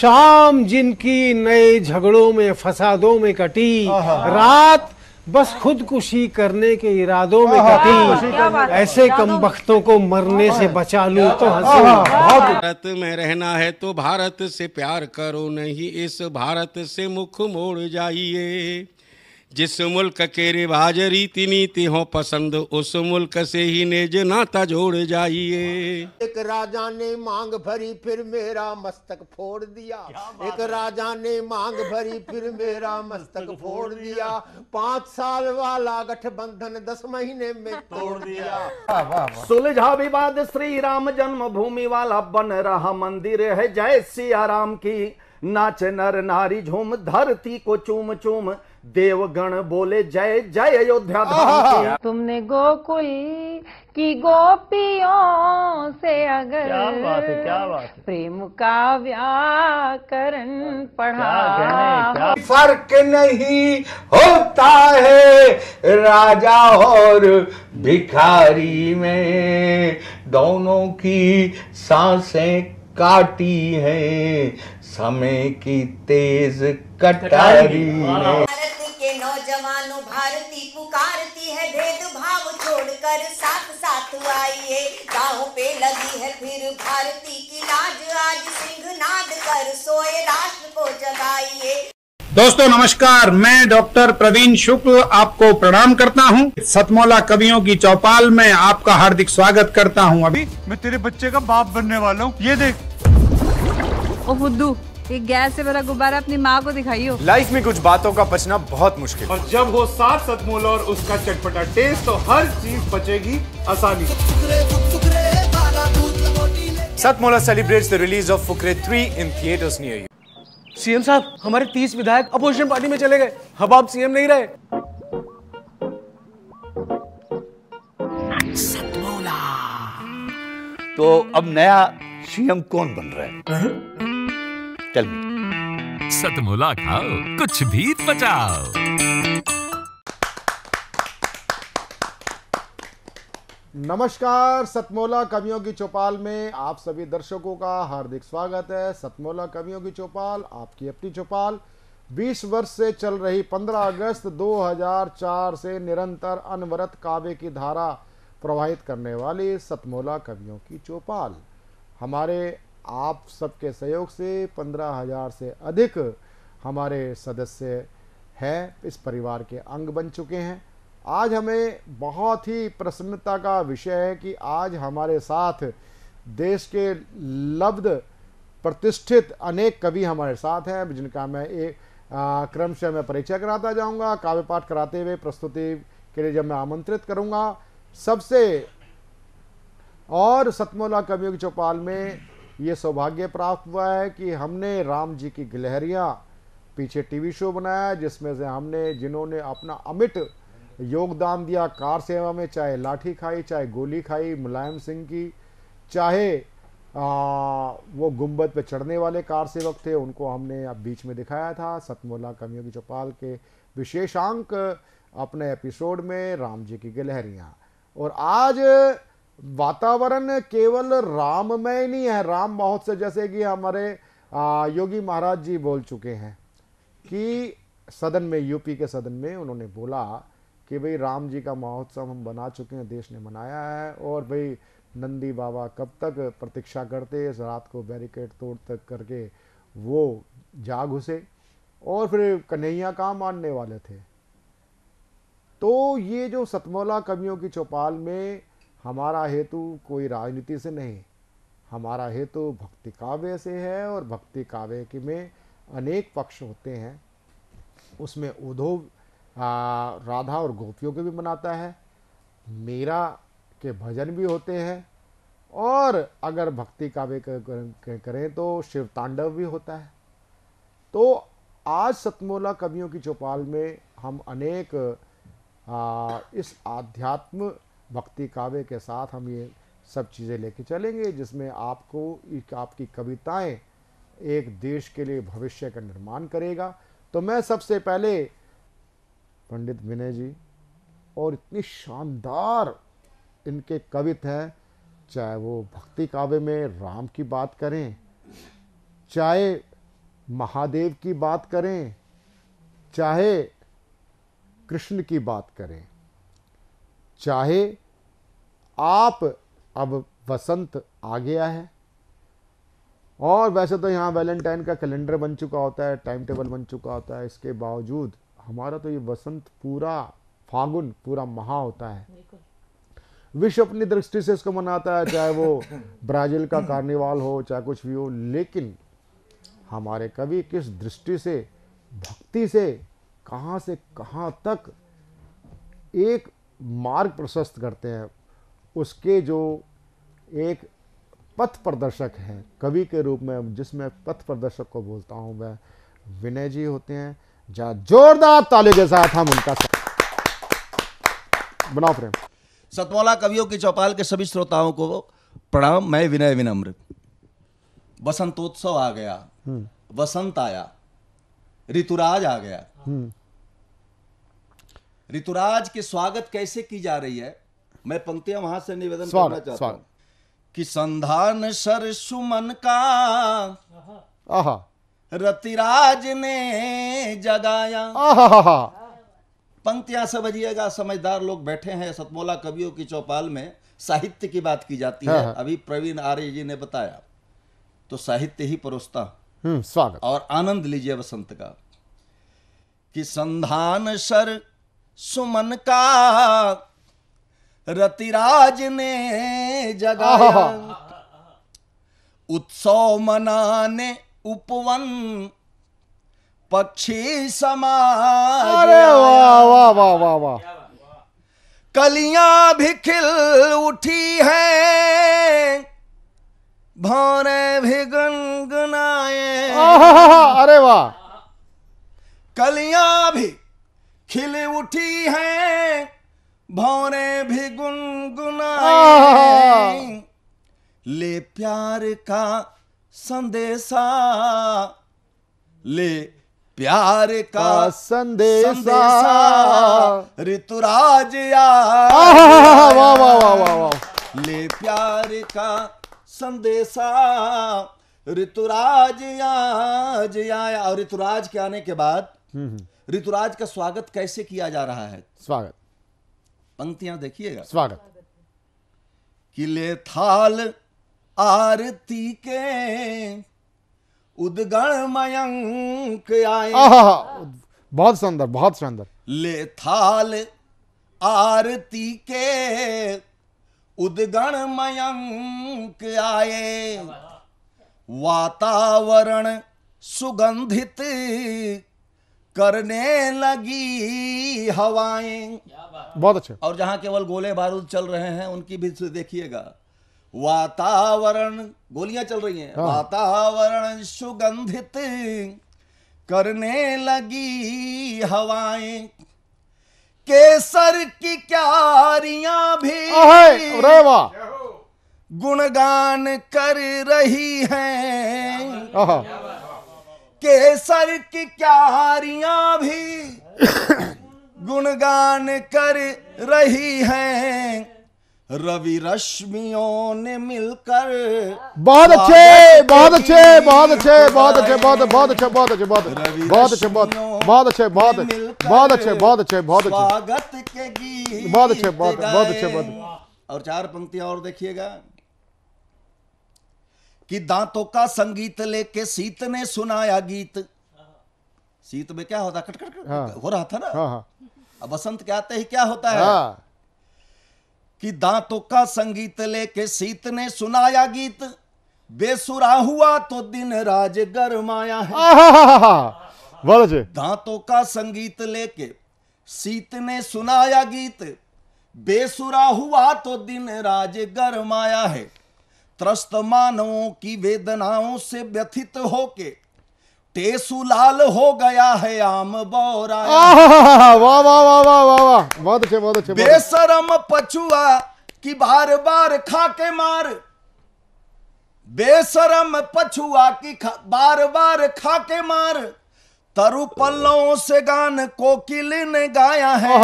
शाम जिनकी नए झगड़ों में फसादों में कटी रात बस खुदकुशी करने के इरादों में कटी ऐसे कम वक्तों को मरने से बचा लूं तो भारत में रहना है तो भारत से प्यार करो नहीं इस भारत से मुख मोड़ जाइए जिस मुल्क के रिवाज रीति नीति हो पसंद उस मुल्क से ही नेज नाता जोड़ जाइए एक राजा ने मांग भरी फिर मेरा मस्तक फोड़ दिया एक राजा ने मांग भरी फिर मेरा मस्तक फोड़ दिया पांच साल वाला गठबंधन दस महीने में तोड़ दिया सुलझा विवाद श्री राम जन्म भूमि वाला बन रहा मंदिर है जय सिया राम की नाच नर नारी झूम धरती को चूम चूम देवगण बोले जय जय अयोध्या तुमने गोकुल की गोपियों से अगर क्या बात है क्या बात है प्रेम का व्याकरण पढ़ा फर्क नहीं होता है राजा और भिखारी में दोनों की सांसें काटी हैं समय की तेज कटारी में हाँ, हाँ। के नौजवानों भारती पुकारती है भेदभाव छोड़कर साथ साथ आइए गाँव पे लगी है फिर भारती की लाज आज सिंह नाद कर सोए राष्ट्र को जगाइए दोस्तों नमस्कार मैं डॉक्टर प्रवीण शुक्ल आपको प्रणाम करता हूं सतमौला कवियों की चौपाल में आपका हार्दिक स्वागत करता हूं अभी मैं तेरे बच्चे का बाप बनने वाला हूं ये देख ओ फुद्दू ये गैस से भरा गुब्बारा अपनी माँ को दिखाइयो लाइफ में कुछ बातों का बचना बहुत मुश्किल और जब हो सात सतमोल और उसका चटपटा टेस्ट तो हर चीज बचेगी आसानी Satmola celebrates the release of Fukrey three in theatres near you CM साहब हमारे तीस विधायक अपोजिशन पार्टी में चले गए अब आप सीएम नहीं रहे सतमोला तो अब नया सीएम कौन बन रहा है हम्म। टेल मी सतमुला खाओ कुछ भी बचाओ नमस्कार सतमोला कवियों की चौपाल में आप सभी दर्शकों का हार्दिक स्वागत है सतमोला कवियों की चौपाल आपकी अपनी चौपाल 20 वर्ष से चल रही 15 अगस्त 2004 से निरंतर अनवरत काव्य की धारा प्रवाहित करने वाली सतमोला कवियों की चौपाल हमारे आप सबके सहयोग से पंद्रह हजार से अधिक हमारे सदस्य हैं इस परिवार के अंग बन चुके हैं आज हमें बहुत ही प्रसन्नता का विषय है कि आज हमारे साथ देश के लब्ध प्रतिष्ठित अनेक कवि हमारे साथ हैं जिनका मैं एक क्रम से मैं परिचय कराता जाऊंगा काव्य पाठ कराते हुए प्रस्तुति के लिए जब मैं आमंत्रित करूंगा सबसे और सतमोला कवियों की चौपाल में ये सौभाग्य प्राप्त हुआ है कि हमने राम जी की गिलहरियाँ पीछे टीवी शो बनाया जिसमें से हमने जिन्होंने अपना अमिट योगदान दिया कार सेवा में चाहे लाठी खाई चाहे गोली खाई मुलायम सिंह की चाहे आ, वो गुम्बद पे चढ़ने वाले कार सेवक थे उनको हमने अब बीच में दिखाया था सतमोला की चौपाल के विशेषांक अपने एपिसोड में राम जी की गिलहरियाँ और आज वातावरण केवल राममय नहीं है राम महोत्सव जैसे कि हमारे योगी महाराज जी बोल चुके हैं कि सदन में यूपी के सदन में उन्होंने बोला कि भाई राम जी का महोत्सव हम बना चुके हैं देश ने मनाया है और भाई नंदी बाबा कब तक प्रतीक्षा करते इस रात को बैरिकेड तोड़ तक करके वो जा घुसे और फिर कन्हैया काम मानने वाले थे तो ये जो सतमौला कवियों की चौपाल में हमारा हेतु कोई राजनीति से नहीं हमारा हेतु भक्ति काव्य से है और भक्ति काव्य के में अनेक पक्ष होते हैं उसमें उद्धव राधा और गोपियों को भी मनाता है मीरा के भजन भी होते हैं और अगर भक्ति काव्य करें तो शिव तांडव भी होता है तो आज सतमोला कवियों की चौपाल में हम अनेक आ, इस आध्यात्म भक्ति काव्य के साथ हम ये सब चीज़ें लेके चलेंगे जिसमें आपको आपकी कविताएं एक देश के लिए भविष्य का निर्माण करेगा तो मैं सबसे पहले पंडित विनय जी और इतनी शानदार इनके कवित हैं चाहे वो भक्ति काव्य में राम की बात करें चाहे महादेव की बात करें चाहे कृष्ण की बात करें चाहे आप अब वसंत आ गया है और वैसे तो यहाँ वैलेंटाइन का कैलेंडर बन चुका होता है टाइम टेबल बन चुका होता है इसके बावजूद हमारा तो ये वसंत पूरा फागुन पूरा महा होता है विश्व अपनी दृष्टि से इसको मनाता है चाहे वो ब्राज़ील का कार्निवाल हो चाहे कुछ भी हो लेकिन हमारे कवि किस दृष्टि से भक्ति से कहाँ से कहाँ तक एक मार्ग प्रशस्त करते हैं उसके जो एक पथ प्रदर्शक हैं कवि के रूप में जिसमें पथ प्रदर्शक को बोलता हूँ वह विनय जी होते हैं जहाँ जोरदार ताली के साथ हम उनका बनाओ प्रेम सतमौला कवियों की चौपाल के सभी श्रोताओं को प्रणाम मैं विनय विनम्र बसंतोत्सव आ गया हम्म। वसंत आया ऋतुराज आ गया हम्म। ऋतुराज के स्वागत कैसे की जा रही है मैं पंक्तियां वहां से निवेदन करना चाहता हूँ कि संधान सर सुमन का आहा रतिराज ने जगाया पंक्तियां समझिएगा समझदार लोग बैठे हैं सतमोला कवियों की चौपाल में साहित्य की बात की जाती है हाँ, हाँ। अभी प्रवीण आर्य जी ने बताया तो साहित्य ही परोसता हम्म, स्वागत और आनंद लीजिए वसंत का कि संधान सर सुमन का रतिराज ने जगाया उत्सव मनाने उपवन पक्षी समाज वाह कलियां भी खिल उठी है भौरे भी गुनगुनाए अरे वाह कलियां भी खिल उठी है भौरे भी गुनगुना ले प्यार का संदेशा ले प्यार का संदेशा, ऋतुराज या ले प्यार का संदेशा ऋतुराज आज आया और ऋतुराज के आने के बाद हम्म, हम्म। ऋतुराज का स्वागत कैसे किया जा रहा है स्वागत पंक्तियां देखिएगा स्वागत किले थाल आरती के उदगण मयंक आए बहुत सुंदर बहुत सुंदर ले थाल आरती के उदगण मयंक आए वातावरण सुगंधित करने लगी हवाएं बहुत अच्छे और जहां केवल गोले बारूद चल रहे हैं उनकी भी देखिएगा वातावरण गोलियां चल रही हैं हाँ। वातावरण सुगंधित करने लगी हवाएं केसर की क्यारिया भी गुणगान कर रही हैं केसर की क्यारियां भी गुणगान कर रही हैं रवि रश्मियों ने मिलकर बहुत अच्छे बहुत अच्छे बहुत अच्छे बहुत अच्छे बहुत बहुत अच्छे बहुत अच्छे बहुत बहुत अच्छे बहुत बहुत अच्छे बहुत बहुत अच्छे बहुत अच्छे बहुत अच्छे स्वागत के गीत बहुत अच्छे बहुत बहुत अच्छे बहुत और चार पंक्तियां और देखिएगा कि दांतों का संगीत लेके सीत ने सुनाया गीत सीत में क्या होता कटकट कट, कट हाँ। हो रहा था ना हाँ।, हाँ। अब बसंत के आते ही क्या होता है हाँ। कि दांतों का संगीत लेके सीत ने सुनाया गीत बेसुरा हुआ तो दिन राज गरमाया है दांतों का संगीत लेके सीत ने सुनाया गीत बेसुरा हुआ तो दिन राज गरमाया है त्रस्त मानवों की वेदनाओं से व्यथित होके टेसुलाल हो गया है आम बौरा वाह वाह वाह वाह वाह वाह बहुत अच्छे बहुत अच्छे बेसरम पछुआ की बार बार खाके मार बेसरम पछुआ की खा, बार बार खाके मार तरु पल्लों से गान कोकिल ने गाया है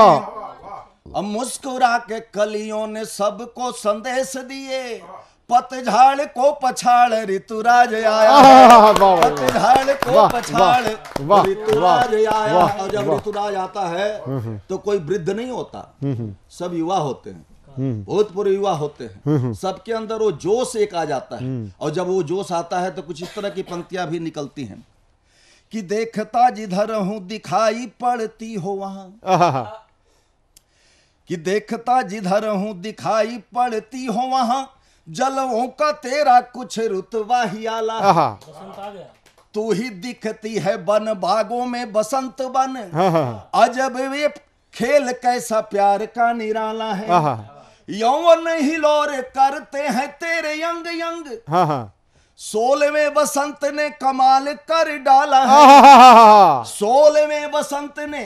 अब मुस्कुरा के कलियों ने सबको संदेश दिए पतझाड़ को पछाड़ ऋतुराज आया पतझाड़ को पछाड़ ऋतुराज आया और जब ऋतुराज आता है हम्म, हम्म। तो कोई वृद्ध नहीं होता हम्म, सब युवा होते हैं भूतपूर्व युवा होते हैं सबके अंदर वो जोश एक आ जाता है और जब वो जोश आता है तो कुछ इस तरह की पंक्तियां भी निकलती हैं कि देखता जिधर हूं दिखाई पड़ती हो वहां कि देखता जिधर हूं दिखाई पड़ती हो वहां जलवों का तेरा कुछ रुतवा ही आला तू ही दिखती है बन बागों में बसंत बन हाँ, हाँ, हाँ। अजब वे खेल कैसा प्यार का निराला है यौवन हिलोर करते हैं तेरे यंग यंग सोलवे बसंत ने कमाल कर डाला है सोलवे बसंत ने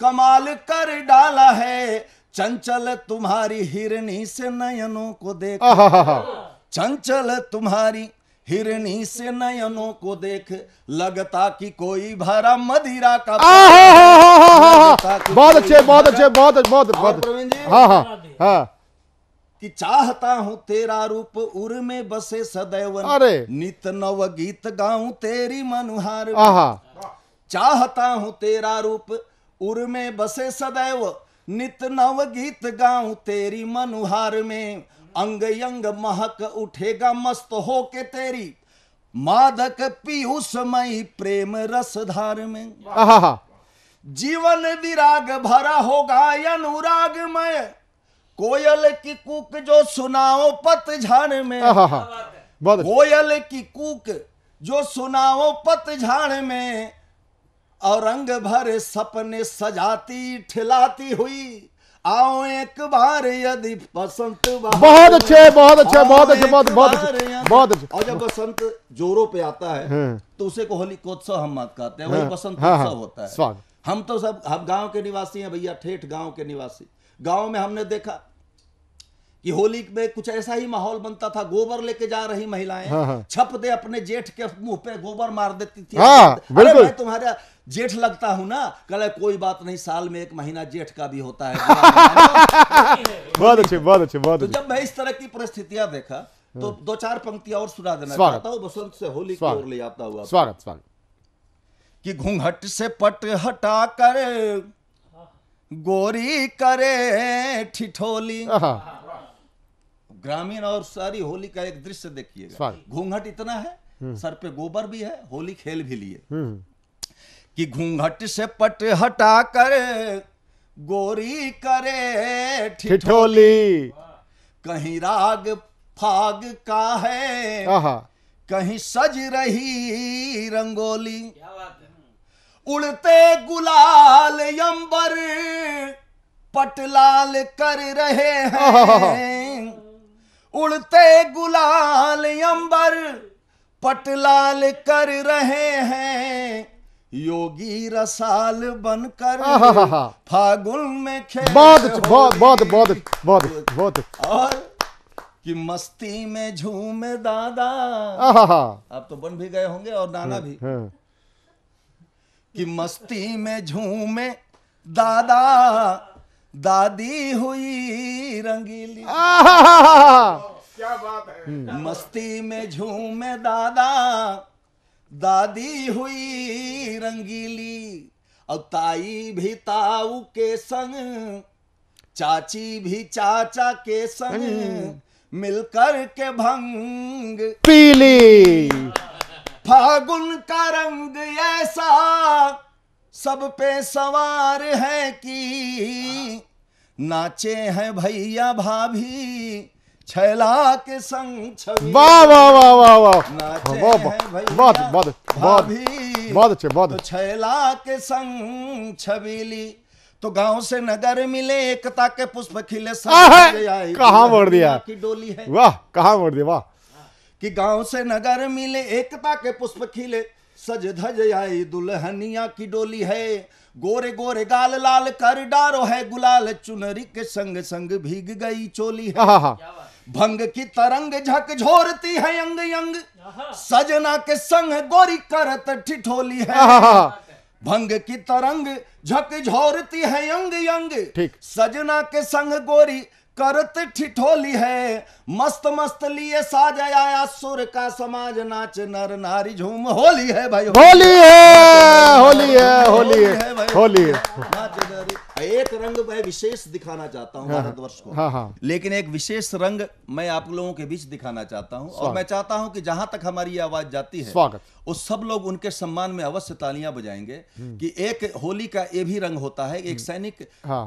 कमाल कर डाला है चंचल तुम्हारी हिरणी से नयनों को देख चंचल तुम्हारी हिरणी से नयनों को देख लगता कि कोई भरा मदिरा का बहुत अच्छे बहुत अच्छे बहुत बहुत बहुत कि चाहता हूँ तेरा रूप उर में बसे सदैव अरे नित नव गीत गाऊ तेरी मनुहार चाहता हूँ तेरा रूप उर में बसे सदैव नित नव गीत गाऊ तेरी मनुहार में अंग यंग महक उठेगा मस्त हो के तेरी मादक पीयूष मई प्रेम रस धार में जीवन विराग भरा होगा अनुराग मय कोयल की कुक जो सुनाओ पतझड़ में कोयल की कूक जो सुनाओ पत झाड़ में और रंग भर सपने सजाती ठिलाती हुई आओ एक बार यदि बसंत बहुत अच्छे बहुत अच्छे बहुत अच्छे बहुत बहुत बहुत अच्छे और जब बसंत जोरों पे आता है हाँ। तो उसे को होली कोत्सव हम मत कहते हैं वही हाँ। बसंत हाँ, उत्सव होता है हम तो सब हम गांव के निवासी हैं भैया ठेठ गांव के निवासी गांव में हमने देखा कि होली में कुछ ऐसा ही माहौल बनता था गोबर लेके जा रही महिलाएं हाँ, हाँ। छप दे अपने जेठ के मुंह पे गोबर मार देती थी हाँ, अरे मैं तुम्हारा जेठ लगता हूं ना कल कोई बात नहीं साल में एक महीना जेठ का भी होता है बहुत अच्छे बहुत अच्छे बहुत तो जब मैं इस तरह की परिस्थितियां देखा तो दो चार पंक्तियां और सुना देना चाहता हूँ बसंत से होली की ओर ले आता हुआ स्वागत स्वागत कि घूंघट से पट हटा कर गोरी करे ठिठोली ग्रामीण और शहरी होली का एक दृश्य देखिएगा घूंघट इतना है सर पे गोबर भी है होली खेल भी लिए हम्म। कि घूंघट से पट हटा कर गोरी करे ठिठोली कहीं राग फाग का है कहीं सज रही रंगोली उड़ते गुलाल यंबर पटलाल कर रहे हैं उड़ते गुलाल अंबर पटलाल कर रहे हैं योगी रसाल बनकर फागुन में खेल बहुत अच्छा, बहुत बहुत बहुत बहुत बहुत और कि मस्ती में झूमे दादा आप तो बन भी गए होंगे और नाना हाँ, भी हाँ। कि मस्ती में झूमे दादा दादी हुई रंगीली क्या बात है हम्म। मस्ती में झूमे दादा दादी हुई रंगीली और ताई भी ताऊ के संग चाची भी चाचा के संग हम्म। मिलकर के भंग पीली फागुन का रंग ऐसा सब पे सवार है कि नाचे हैं भैया भाभी छैला के संग वाह वाह वाह वाह वाह बहुत बहुत भाभी बहुत अच्छे बहुत तो छैला के संग छबीली तो गांव से नगर मिले एकता के पुष्प खिले कहा मोड़ दिया की डोली है वाह कहा मोड़ दिया वाह कि गांव से नगर मिले एकता के पुष्प खिले सज धज आई दुल्हनिया की डोली है गोरे गोरे गाल लाल कर डारो है गुलाल चुनरी के संग संग भीग गई चोली है भंग की तरंग झक झोरती है अंग अंग सजना के संग गोरी करत ठिठोली है भंग की तरंग झक झोरती है अंग अंग सजना के संग गोरी करत ठिठोली है मस्त मस्त लिए साज आया सुर का समाज नाच नर नारी झूम होली है भाई होली है होली है होली है होली है एक रंग मैं विशेष दिखाना चाहता हूँ हाँ, हाँ। भारतवर्ष को हाँ, हाँ। लेकिन एक विशेष रंग मैं आप लोगों के बीच दिखाना चाहता हूँ और मैं चाहता हूँ कि जहां तक हमारी आवाज जाती है स्वागत उस सब लोग उनके सम्मान में अवश्य तालियां बजाएंगे हम्म। कि एक होली का ये भी रंग होता है एक हम्म। सैनिक हाँ।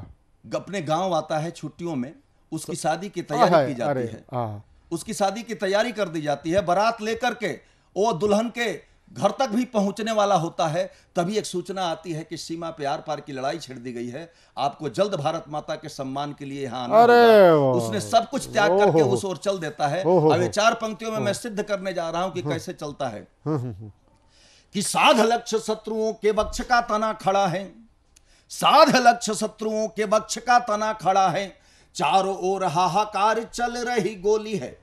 अपने गांव आता है छुट्टियों में उसकी तो- शादी की तैयारी की जाती है उसकी शादी की तैयारी कर दी जाती है बारात लेकर के वो दुल्हन के घर तक भी पहुंचने वाला होता है तभी एक सूचना आती है कि सीमा पे आर पार की लड़ाई छेड़ दी गई है आपको जल्द भारत माता के सम्मान के लिए यहाँ आना उसने सब कुछ त्याग करके उस ओर चल देता है अब चार पंक्तियों में मैं सिद्ध करने जा रहा हूं कि कैसे चलता है हम्म, हम्म, हम्म। कि साध लक्ष्य शत्रुओं के वक्ष का तना खड़ा है साध लक्ष्य शत्रुओं के वक्ष का तना खड़ा है चारों ओर हाहाकार चल रही गोली है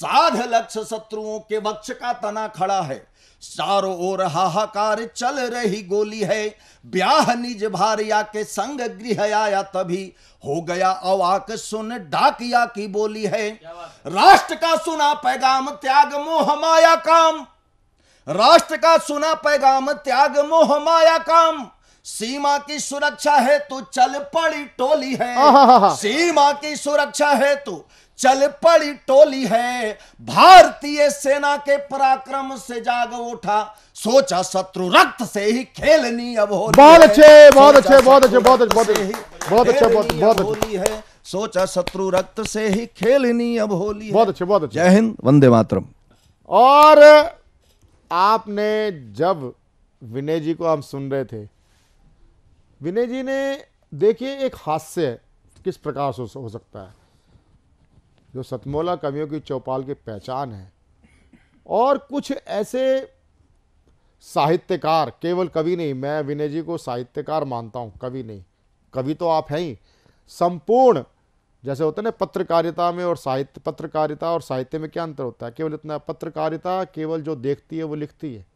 साध लक्ष्य शत्रुओं के वक्ष का तना खड़ा है चारों ओर हाहाकार चल रही गोली है ब्याह निज भारिया के संग गृह आया तभी हो गया अवाक सुन डाकिया की बोली है राष्ट्र का सुना पैगाम त्याग मोह माया काम राष्ट्र का सुना पैगाम त्याग मोह माया काम सीमा की सुरक्षा है तो चल पड़ी टोली है सीमा की सुरक्षा है तो चल पड़ी टोली है भारतीय सेना के पराक्रम से जाग उठा सोचा शत्रु रक्त से ही खेलनी अब हो बहुत अच्छे बहुत अच्छे बहुत अच्छे बहुत अच्छे बहुत अच्छे बहुत अच्छे बहुत अच्छे है सोचा शत्रु रक्त से ही खेलनी अब होली बहुत अच्छे बहुत अच्छे जय हिंद वंदे मातरम और आपने जब विनय जी को हम सुन रहे थे विनय जी ने देखिए एक हास्य किस प्रकार से हो सकता है जो सतमोला कवियों की चौपाल की पहचान है और कुछ ऐसे साहित्यकार केवल कवि नहीं मैं विनय जी को साहित्यकार मानता हूँ कवि नहीं कवि तो आप हैं ही संपूर्ण जैसे होता है ना पत्रकारिता में और साहित्य पत्रकारिता और साहित्य में क्या अंतर होता है केवल इतना पत्रकारिता केवल जो देखती है वो लिखती है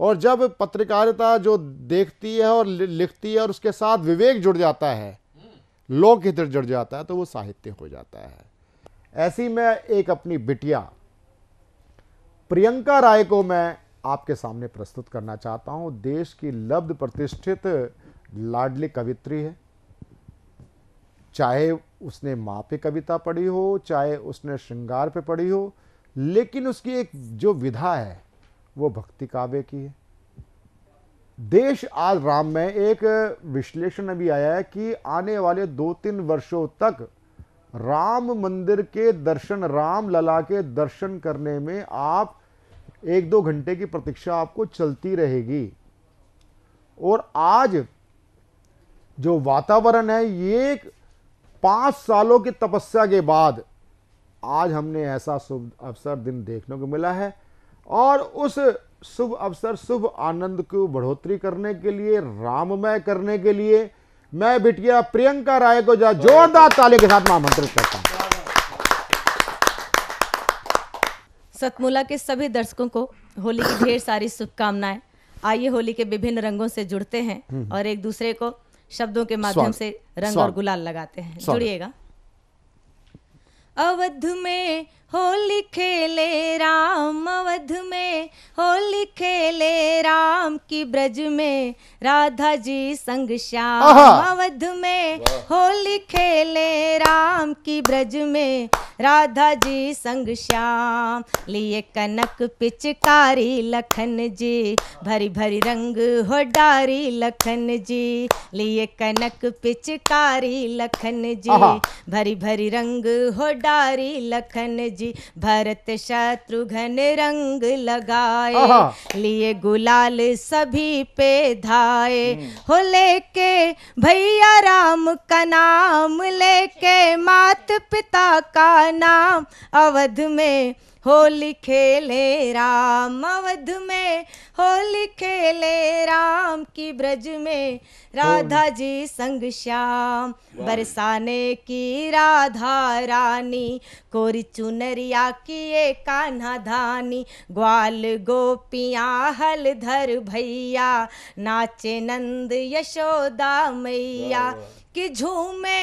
और जब पत्रकारिता जो देखती है और लिखती है और उसके साथ विवेक जुड़ जाता है लोक हित जुड़ जाता है तो वो साहित्य हो जाता है ऐसी मैं एक अपनी बिटिया प्रियंका राय को मैं आपके सामने प्रस्तुत करना चाहता हूँ देश की लब्ध प्रतिष्ठित लाडली कवित्री है चाहे उसने माँ पे कविता पढ़ी हो चाहे उसने श्रृंगार पे पढ़ी हो लेकिन उसकी एक जो विधा है वो भक्ति काव्य की है देश आज राम में एक विश्लेषण अभी आया है कि आने वाले दो तीन वर्षों तक राम मंदिर के दर्शन राम लला के दर्शन करने में आप एक दो घंटे की प्रतीक्षा आपको चलती रहेगी और आज जो वातावरण है ये पांच सालों की तपस्या के बाद आज हमने ऐसा शुभ अवसर दिन देखने को मिला है और उस शुभ अवसर शुभ आनंद को बढ़ोतरी करने के लिए राममय करने के लिए मैं बिटिया प्रियंका राय को जा जोरदार ताले के साथ आमंत्रित करता हूं सतमुला के सभी दर्शकों को होली की ढेर सारी शुभकामनाएं आइए होली के विभिन्न रंगों से जुड़ते हैं हम्म। और एक दूसरे को शब्दों के माध्यम से रंग और गुलाल लगाते हैं जुड़िएगा अवध में होली खेले राम अवध में होली खेले राम की ब्रज में राधा जी संग श्याम अवध में होली खेले राम की ब्रज में राधा जी संग श्याम लिए कनक पिचकारी लखन जी भरी भरी रंग हो डारी लखन जी लिए कनक पिचकारी लखन जी भरी भरी रंग हो डारी लखन जी जी भरत शत्रुघ्न रंग लगाए लिए गुलाल सभी पे धाए हम्म। हो लेके भैया राम का नाम लेके मात पिता का नाम अवध में होली खेले राम अवध में होली खेले राम की ब्रज में राधा जी संग श्याम बरसाने की राधा रानी कोरी चुनरिया की ये कान्हा धानी ग्वाल गोपिया हलधर भैया नाचे नंद यशोदा मैया कि झूमे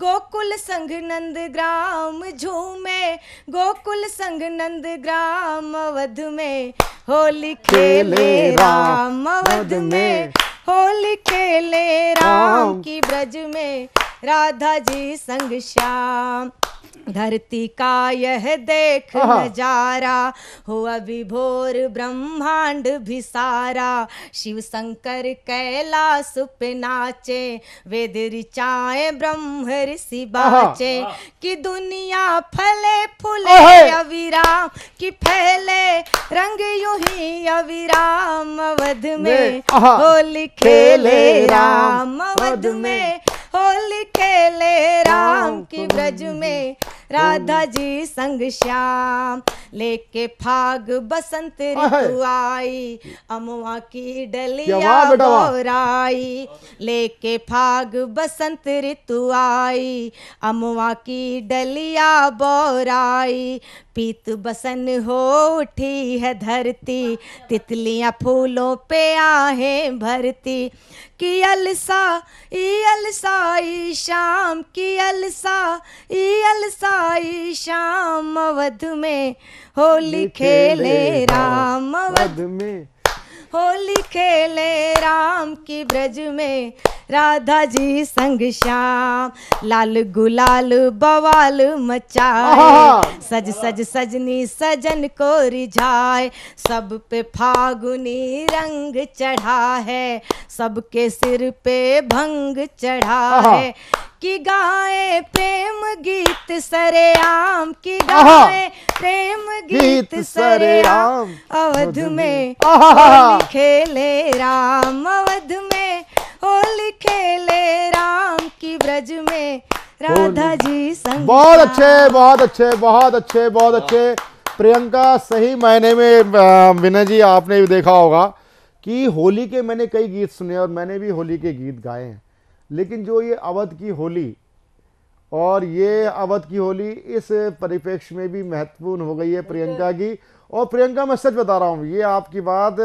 गोकुल संग नंद ग्राम झूमे गोकुल संग नंद ग्राम अवध में होली खेले राम अवध में होली खेले राम की ब्रज में राधा जी संग श्याम धरती का यह देख नजारा हो अभी भोर ब्रह्मांड भी सारा शिव शंकर कैलाश पे नाचे वेद रिचाए ब्रह्म ऋषि बाचे कि दुनिया फले फूले अविराम कि फैले रंग यू ही अविराम अवध में होली खेले राम अवध में होली खेले राम की ब्रज में राधा जी संग श्याम लेके फाग बसंत ऋतु आई अमुआ की डलिया बोराई लेके फाग बसंत ऋतु आई अमुआ की डलिया बोराई पीत बसन हो उठी है धरती तितलियां फूलों पे आहे भरती कि अलसा ई अलसा ई शाम की अलसा ई अलसा ई शाम अवध में होली खेले राम अवध में होली खेले राम की ब्रज में राधा जी संग श्याम लाल गुलाल बवाल मचाए सज सज सजनी सजन को रिझाए सब पे फागुनी रंग चढ़ा है सबके सिर पे भंग चढ़ा है कि गाए प्रेम गीत सरे आम की गाए प्रेम गीत सरे आम अवध में खेले राम अवध में होली खेले राम की ब्रज में राधा जी संग बहुत अच्छे बहुत अच्छे बहुत अच्छे बहुत हाँ। अच्छे प्रियंका सही मायने में विनय जी आपने भी देखा होगा कि होली के मैंने कई गीत सुने और मैंने भी होली के गीत गाए हैं लेकिन जो ये अवध की होली और ये अवध की होली इस परिप्रेक्ष्य में भी महत्वपूर्ण हो गई है प्रियंका की और प्रियंका मैं सच बता रहा हूँ ये आपकी बात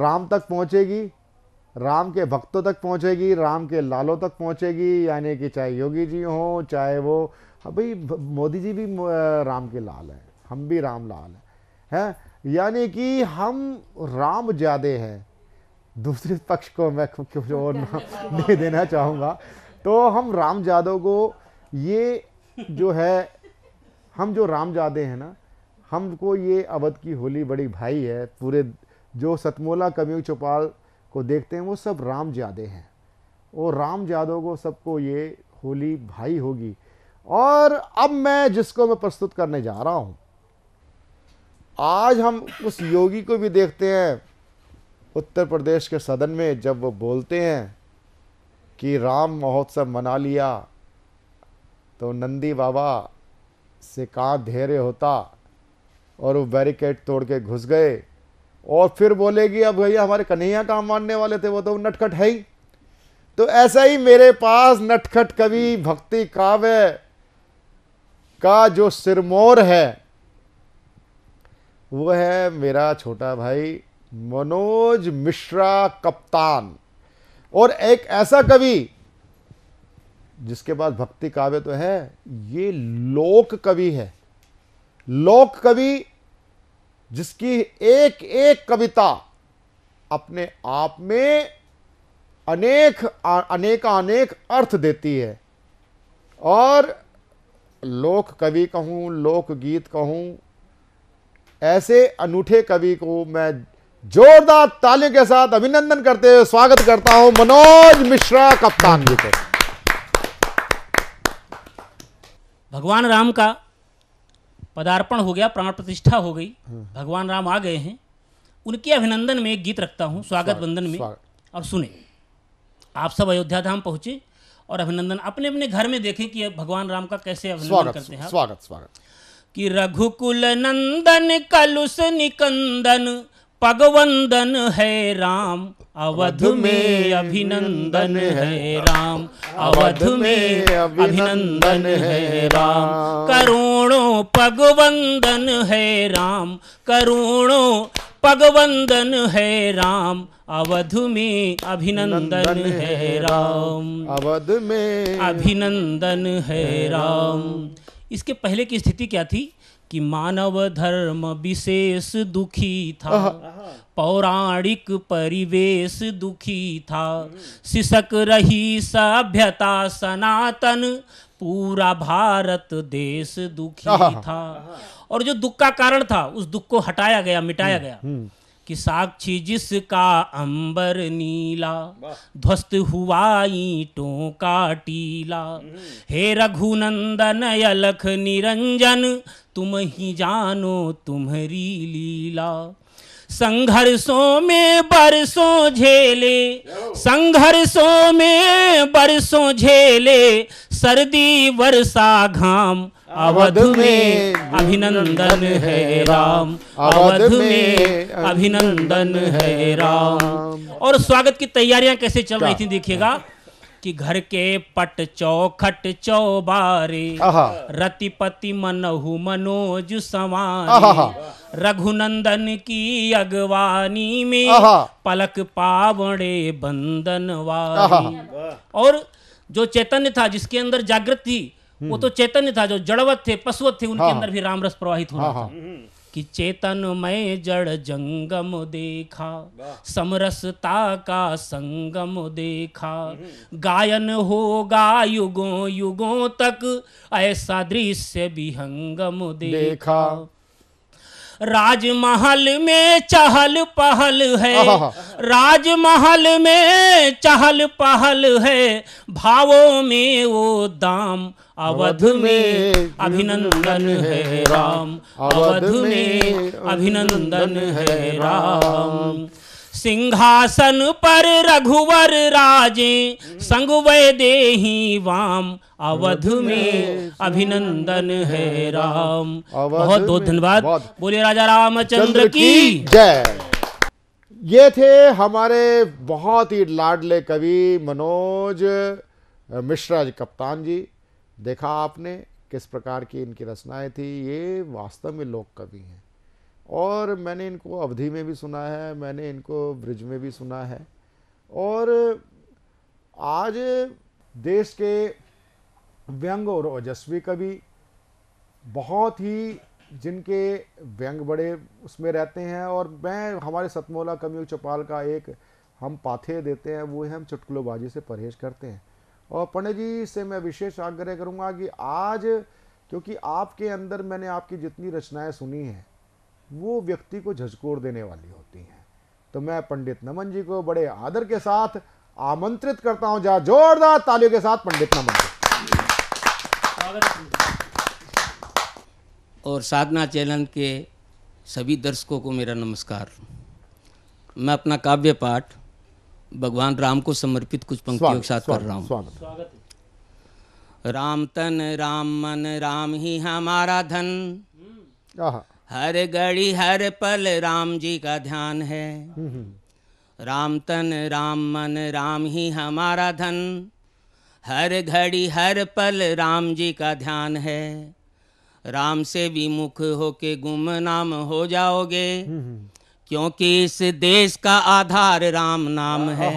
राम तक पहुँचेगी राम के भक्तों तक पहुंचेगी राम के लालों तक पहुंचेगी यानी कि चाहे योगी जी हों चाहे वो हाँ भाई मोदी जी भी राम के लाल हैं हम भी राम लाल हैं है? यानी कि हम राम ज़्यादा हैं दूसरे पक्ष को मैं कुछ और नहीं देना चाहूँगा तो हम राम जादव को ये जो है हम जो राम जादे हैं ना हमको ये अवध की होली बड़ी भाई है पूरे जो सतमोला कम्यू चौपाल को देखते हैं वो सब राम जादे हैं वो राम जादव को सबको ये होली भाई होगी और अब मैं जिसको मैं प्रस्तुत करने जा रहा हूँ आज हम उस योगी को भी देखते हैं उत्तर प्रदेश के सदन में जब वो बोलते हैं कि राम महोत्सव मना लिया तो नंदी बाबा से कहाँ धैर्य होता और वो बैरिकेड तोड़ के घुस गए और फिर बोलेगी अब भैया हमारे कन्हैया काम मानने वाले थे वो तो नटखट है ही तो ऐसा ही मेरे पास नटखट कवि भक्ति काव्य का जो सिरमौर है वो है मेरा छोटा भाई मनोज मिश्रा कप्तान और एक ऐसा कवि जिसके पास भक्ति काव्य तो है ये लोक कवि है लोक कवि जिसकी एक एक कविता अपने आप में अनेक अनेकानेक अर्थ देती है और लोक कवि कहूँ लोक गीत कहूँ ऐसे अनूठे कवि को मैं जोरदार तालियों के साथ अभिनंदन करते हुए स्वागत करता हूँ मनोज मिश्रा कप्तान जी को भगवान राम का पदार्पण हो गया प्राण प्रतिष्ठा हो गई हम्म। भगवान राम आ गए हैं उनके अभिनंदन में एक गीत रखता हूँ स्वागत वंदन में और सुने आप सब अयोध्या धाम पहुंचे और अभिनंदन अपने अपने घर में देखें कि भगवान राम का कैसे अभिनंदन करते हैं स्वागत स्वागत कि रघुकुल नंदन कलुष निकंदन पगवंदन है राम अवध में अभिनंदन है राम अवध में अभिनंदन है राम करोड़ों पगवंदन है राम करोड़ों पगवंदन है राम अवध में अभिनंदन है राम अवध में अभिनंदन है राम इसके पहले की स्थिति क्या थी कि मानव धर्म विशेष दुखी था पौराणिक परिवेश दुखी था शिशक रही सभ्यता सनातन पूरा भारत देश दुखी था और जो दुख का कारण था उस दुख को हटाया गया मिटाया हम्म, गया हम्म। कि साक्षी जिसका अंबर नीला ध्वस्त हुआ ईटों का टीला हम्म। हे रघुनंदन अलख निरंजन तुम ही जानो तुम्हारी लीला संघर्षों में बरसों झेले संघर्षों में बरसों झेले सर्दी वर्षा घाम अवध में अभिनंदन है राम अवध में अभिनंदन है राम और स्वागत की तैयारियां कैसे चल रही थी देखिएगा कि घर के पट चौखट चौबारे रतिपति मनहु मनोज समान रघुनंदन की अगवानी में पलक पावड़े बंदन वारी और जो चैतन्य था जिसके अंदर जागृत थी वो हम्म। तो चैतन्य था जो जड़वत थे पशुवत थे उनके हाँ। अंदर भी रामरस प्रवाहित होना हाँ, हाँ। था कि चेतन में जड़ जंगम देखा समरसता का संगम देखा हम्म। गायन होगा युगों युगों तक ऐसा दृश्य हंगम देखा, देखा। राजमहल में चहल पहल है राजमहल में चहल पहल है भावों में वो दाम अवध में अभिनंदन है राम अवध में अभिनंदन है राम सिंहासन पर रघुवर राजे संग देही वाम अवध में अभिनंदन है राम बहुत बहुत धन्यवाद बोले राजा रामचंद्र की जय ये थे हमारे बहुत ही लाडले कवि मनोज मिश्रा जी कप्तान जी देखा आपने किस प्रकार की इनकी रचनाएं थी ये वास्तव में लोक कवि हैं और मैंने इनको अवधि में भी सुना है मैंने इनको ब्रिज में भी सुना है और आज देश के व्यंग और ओजस्वी कवि बहुत ही जिनके व्यंग बड़े उसमें रहते हैं और मैं हमारे सतमोला कमियों चौपाल का एक हम पाथे देते हैं वो है हम चुटकुलोबाजी से परहेज करते हैं और पंडित जी से मैं विशेष आग्रह करूँगा कि आज क्योंकि आपके अंदर मैंने आपकी जितनी रचनाएं सुनी हैं वो व्यक्ति को झकोर देने वाली होती हैं तो मैं पंडित नमन जी को बड़े आदर के साथ आमंत्रित करता हूं जहां जोरदार तालियों के साथ पंडित नमन जी और साधना चैनल के सभी दर्शकों को मेरा नमस्कार मैं अपना काव्य पाठ भगवान राम को समर्पित कुछ पंक्तियों के साथ कर रहा हूँ राम तन राम मन राम ही हमारा धन हर घड़ी हर पल राम जी का ध्यान है राम तन राम मन राम ही हमारा धन हर घड़ी हर पल राम जी का ध्यान है राम से विमुख होके गुम नाम हो जाओगे क्योंकि इस देश का आधार राम नाम है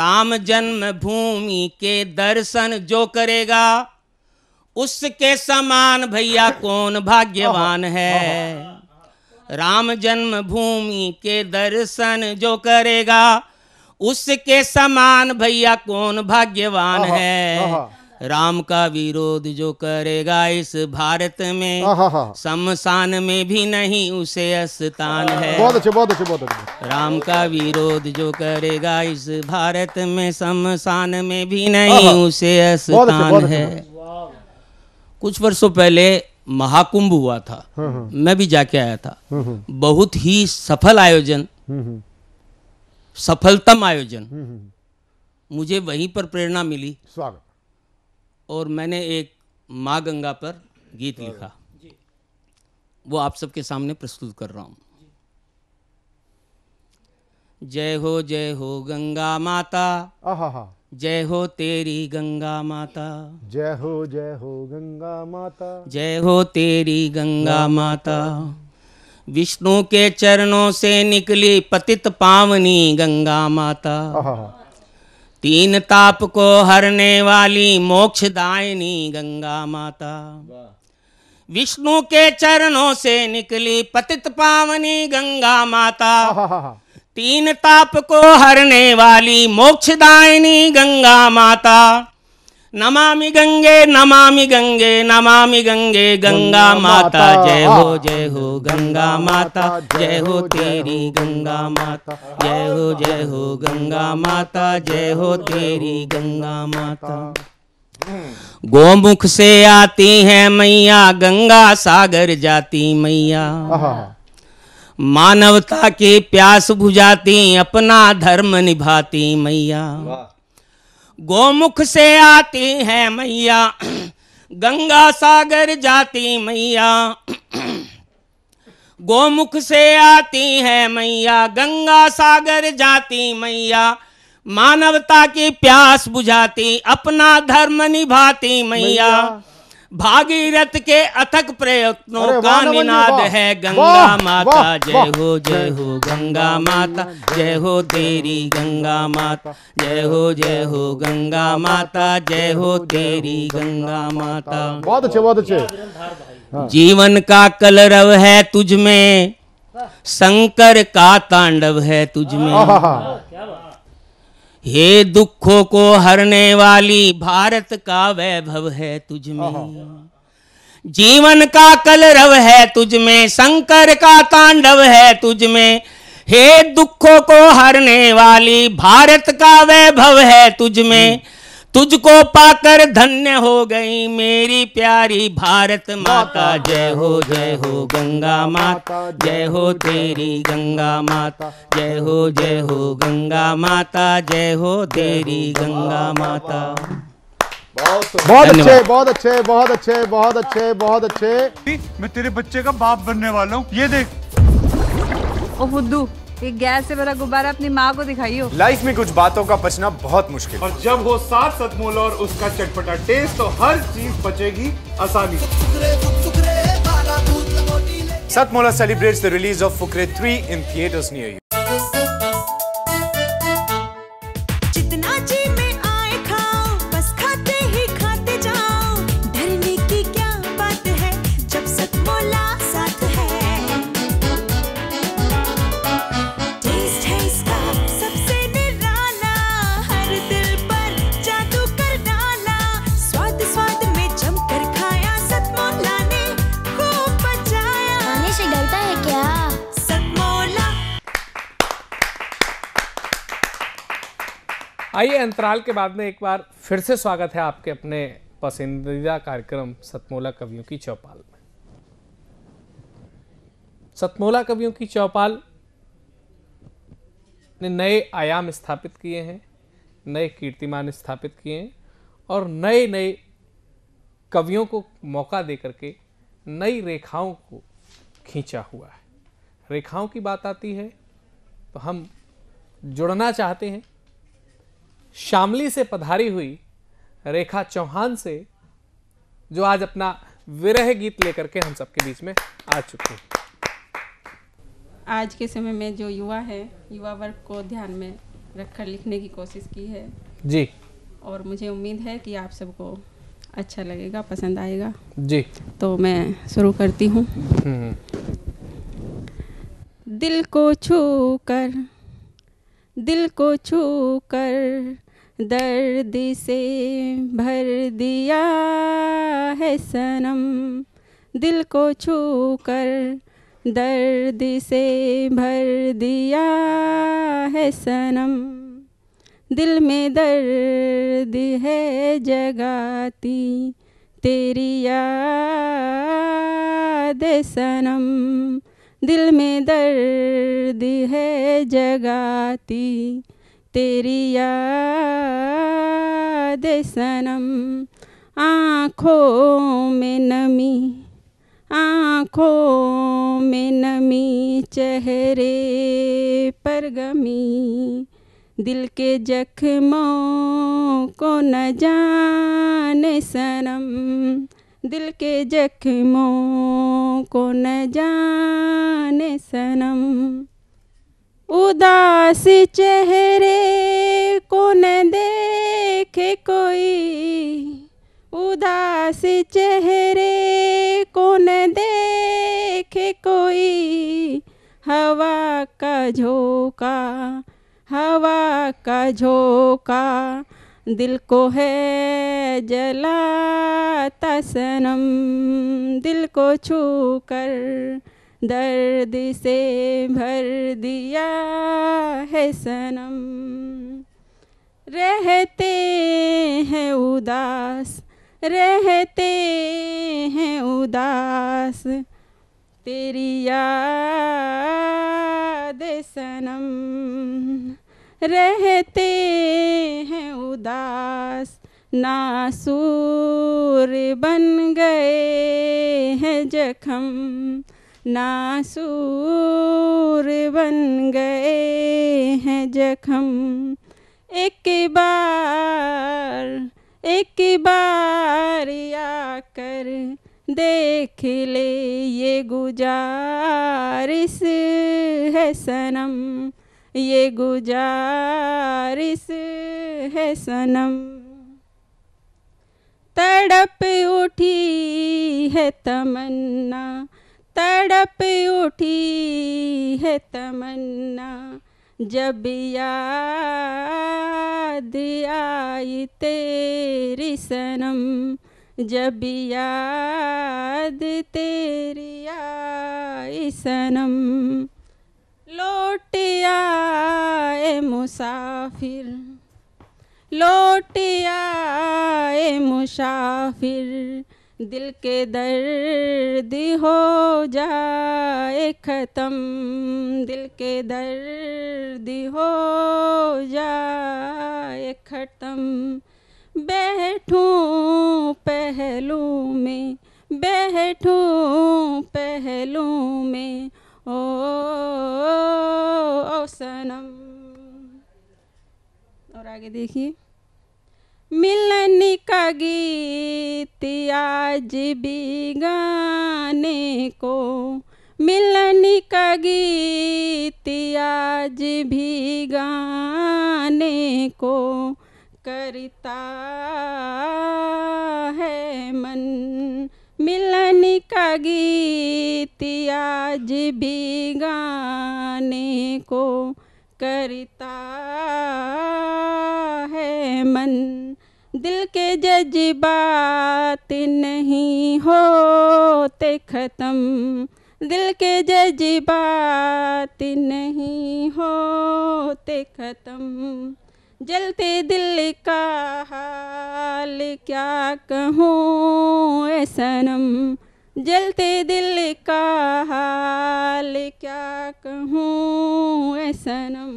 राम जन्म भूमि के दर्शन जो करेगा उसके समान भैया कौन भाग्यवान है राम जन्म भूमि के दर्शन जो करेगा उसके समान भैया कौन भाग्यवान है राम का विरोध जो करेगा इस भारत में शमशान में भी नहीं उसे अस्तान है बहुत अच्छे बहुत अच्छे बहुत अच्छे राम का विरोध जो करेगा इस भारत में शमशान में भी नहीं उसे अस्तान है कुछ वर्षों पहले महाकुंभ हुआ था हाँ, हाँ। मैं भी जाके आया था हाँ, बहुत ही सफल आयोजन सफलतम आयोजन मुझे वहीं पर प्रेरणा मिली स्वागत और मैंने एक माँ गंगा पर गीत लिखा वो आप सबके सामने प्रस्तुत कर रहा हूं जय हो जय हो गंगा माता जय हो तेरी गंगा माता जय हो जय हो गंगा माता जय हो तेरी गंगा माता विष्णु के चरणों से निकली पतित पावनी गंगा माता तीन ताप को हरने वाली मोक्ष दायनी गंगा माता विष्णु के चरणों से निकली पतित पावनी गंगा माता तीन ताप को हरने वाली मोक्षदायिनी गंगा माता नमामि गंगे नमामि गंगे नमामि गंगे गंगा माता जय हो जय हो गंगा माता जय हो तेरी गंगा माता जय हो जय हो गंगा माता जय हो तेरी गंगा माता गोमुख से आती है मैया गंगा सागर जाती मैया मानवता के प्यास बुझाती अपना धर्म निभाती मैया गोमुख से आती है मैया गंगा सागर जाती मैया गोमुख से आती है मैया गंगा सागर जाती मैया मानवता की प्यास बुझाती अपना धर्म निभाती मैया भागीरथ के अथक प्रयत्नों का निनाद है गंगा माता जय हो जय हो गंगा माता जय हो तेरी गंगा माता जय हो जय हो गंगा माता जय हो तेरी गंगा माता बहुत अच्छे बहुत अच्छे हाँ। जीवन का कलरव है तुझ में शंकर का तांडव है तुझ में ये दुखों को हरने वाली भारत का वैभव है तुझ में जीवन का कलरव है तुझ में शंकर का तांडव है तुझ में हे दुखों को हरने वाली भारत का वैभव है तुझ में तुझको पाकर धन्य हो गई मेरी प्यारी भारत माता जय हो जय हो गंगा माता जय हो तेरी गंगा माता जय हो जय हो गंगा माता जय हो तेरी गंगा माता बहुत अच्छे बहुत अच्छे बहुत अच्छे बहुत अच्छे बहुत अच्छे मैं तेरे बच्चे का बाप बनने वाला हूँ ये देख ओ बुद्धू ये गैस से भरा गुब्बारा अपनी माँ को दिखाई हो लाइफ में कुछ बातों का बचना बहुत मुश्किल और जब हो सात सतमोल और उसका चटपटा टेस्ट तो हर चीज बचेगी आसानी Satmola celebrate the release of Fukrey three in theatres near you आइए अंतराल के बाद में एक बार फिर से स्वागत है आपके अपने पसंदीदा कार्यक्रम सतमोला कवियों की चौपाल में सतमोला कवियों की चौपाल ने नए आयाम स्थापित किए हैं नए कीर्तिमान स्थापित किए हैं और नए नए कवियों को मौका दे करके नई रेखाओं को खींचा हुआ है रेखाओं की बात आती है तो हम जुड़ना चाहते हैं शामली से पधारी हुई रेखा चौहान से जो आज अपना विरह गीत लेकर के हम सबके बीच में आ चुके हैं आज के समय में जो युवा है युवा वर्ग को ध्यान में रखकर लिखने की कोशिश की है जी और मुझे उम्मीद है कि आप सबको अच्छा लगेगा पसंद आएगा जी तो मैं शुरू करती हूँ हम्म। दिल को छू कर दिल को छू कर दर्द से भर दिया है सनम दिल को छू कर दर्द से भर दिया है सनम दिल में दर्द है जगाती तेरी याद सनम दिल में दर्द है जगाती तेरी याद सनम आँखों में नमी आँखों में नमी चेहरे पर गमी दिल के जख्मों को न जाने सनम दिल के जख्मों को न जाने सनम उदास चेहरे को न देखे कोई उदास चेहरे को न देखे कोई हवा का झोंका हवा का झोंका दिल को है जला सनम दिल को छू कर दर्द से भर दिया है सनम रहते हैं उदास रहते हैं उदास तेरी याद सनम रहते हैं उदास नासूर बन गए हैं जखम नासूर बन गए हैं जखम एक बार एक बार आकर देख ले ये गुजारिश है सनम ये गुजारिश है सनम तड़प उठी है तमन्ना तड़प उठी है तमन्ना जब याद आई तेरी सनम जब याद तेरी आई सनम लोटिया मुसाफिर लोटिया मुसाफिर दिल के दर्द हो जाए ख़त्म दिल के दर्द हो जाए ख़त्म बैठूं पहलू में बैठूं पहलू में ओ, सनम और आगे देखिए मिलन का गीत आज भी गाने को मिलन का गीत आज भी गाने को करता है मन मिलन का गीत आज भी गाने को करता है मन दिल के जज्बात नहीं होते ख़त्म दिल के जज्बात नहीं होते ख़त्म जलते दिल का हाल क्या कहूँ सनम जलते दिल का हाल क्या कहूँ सनम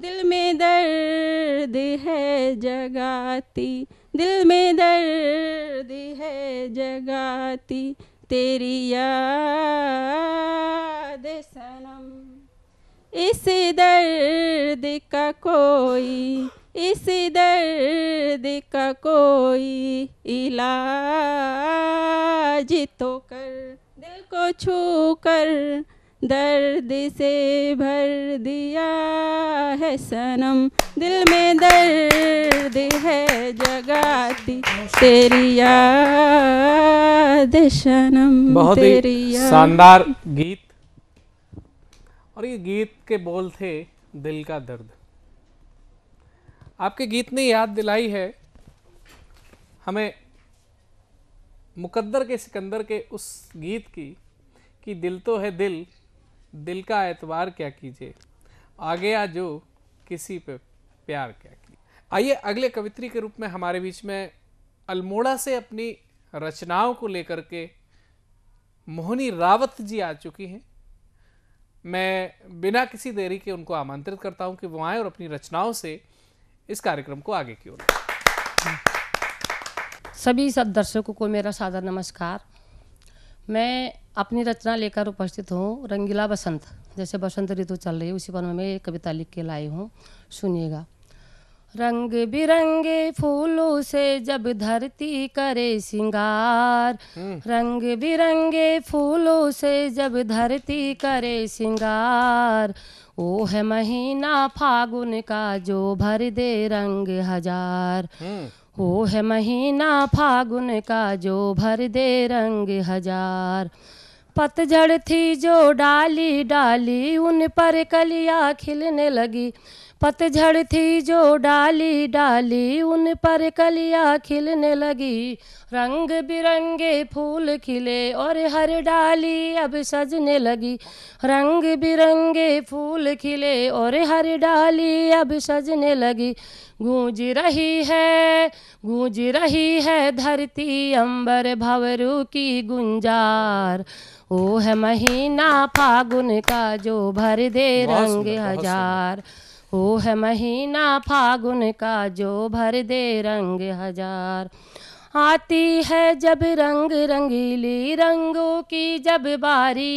दिल में दर्द है जगाती दिल में दर्द है जगाती तेरी याद सनम इस दर्द का कोई इस दर्द का कोई इलाज तो कर दिल को छू कर दर्द से भर दिया है सनम दिल में दर्द है जगाती तेरी याद सनम बहुत शानदार गीत और ये गीत के बोल थे दिल का दर्द आपके गीत ने याद दिलाई है हमें मुकद्दर के सिकंदर के उस गीत की कि दिल तो है दिल दिल का एतवार क्या कीजिए आ गया जो किसी पे प्यार क्या कीजिए आइए अगले कवित्री के रूप में हमारे बीच में अल्मोड़ा से अपनी रचनाओं को लेकर के मोहनी रावत जी आ चुकी हैं मैं बिना किसी देरी के उनको आमंत्रित करता हूँ कि वो आए और अपनी रचनाओं से इस कार्यक्रम को आगे की ओर सभी सब दर्शकों को मेरा सादा नमस्कार मैं अपनी रचना लेकर उपस्थित हूँ रंगीला बसंत जैसे बसंत ऋतु चल रही है उसी पर मैं कविता लिख के लाई हूँ सुनिएगा रंग बिरंगे फूलों से जब धरती करे सिंगार हम्म। रंग बिरंगे फूलों से जब धरती करे सिंगार ओ है महीना फागुन का जो भर दे रंग हजार हम्म। ओ है महीना फागुन का जो भर दे रंग हजार पतझड़ थी जो डाली डाली उन पर कलिया खिलने लगी पतझड़ थी जो डाली डाली उन पर कलिया खिलने लगी रंग बिरंगे फूल खिले और हर डाली अब सजने लगी रंग बिरंगे फूल खिले और हर डाली अब सजने लगी गूंज रही है गूंज रही है धरती अंबर भवरू की गुंजार ओ है महीना फागुन का जो भर दे रंग हजार ओह है महीना फागुन का जो भर दे रंग हजार आती है जब रंग रंगीली रंगों की जब बारी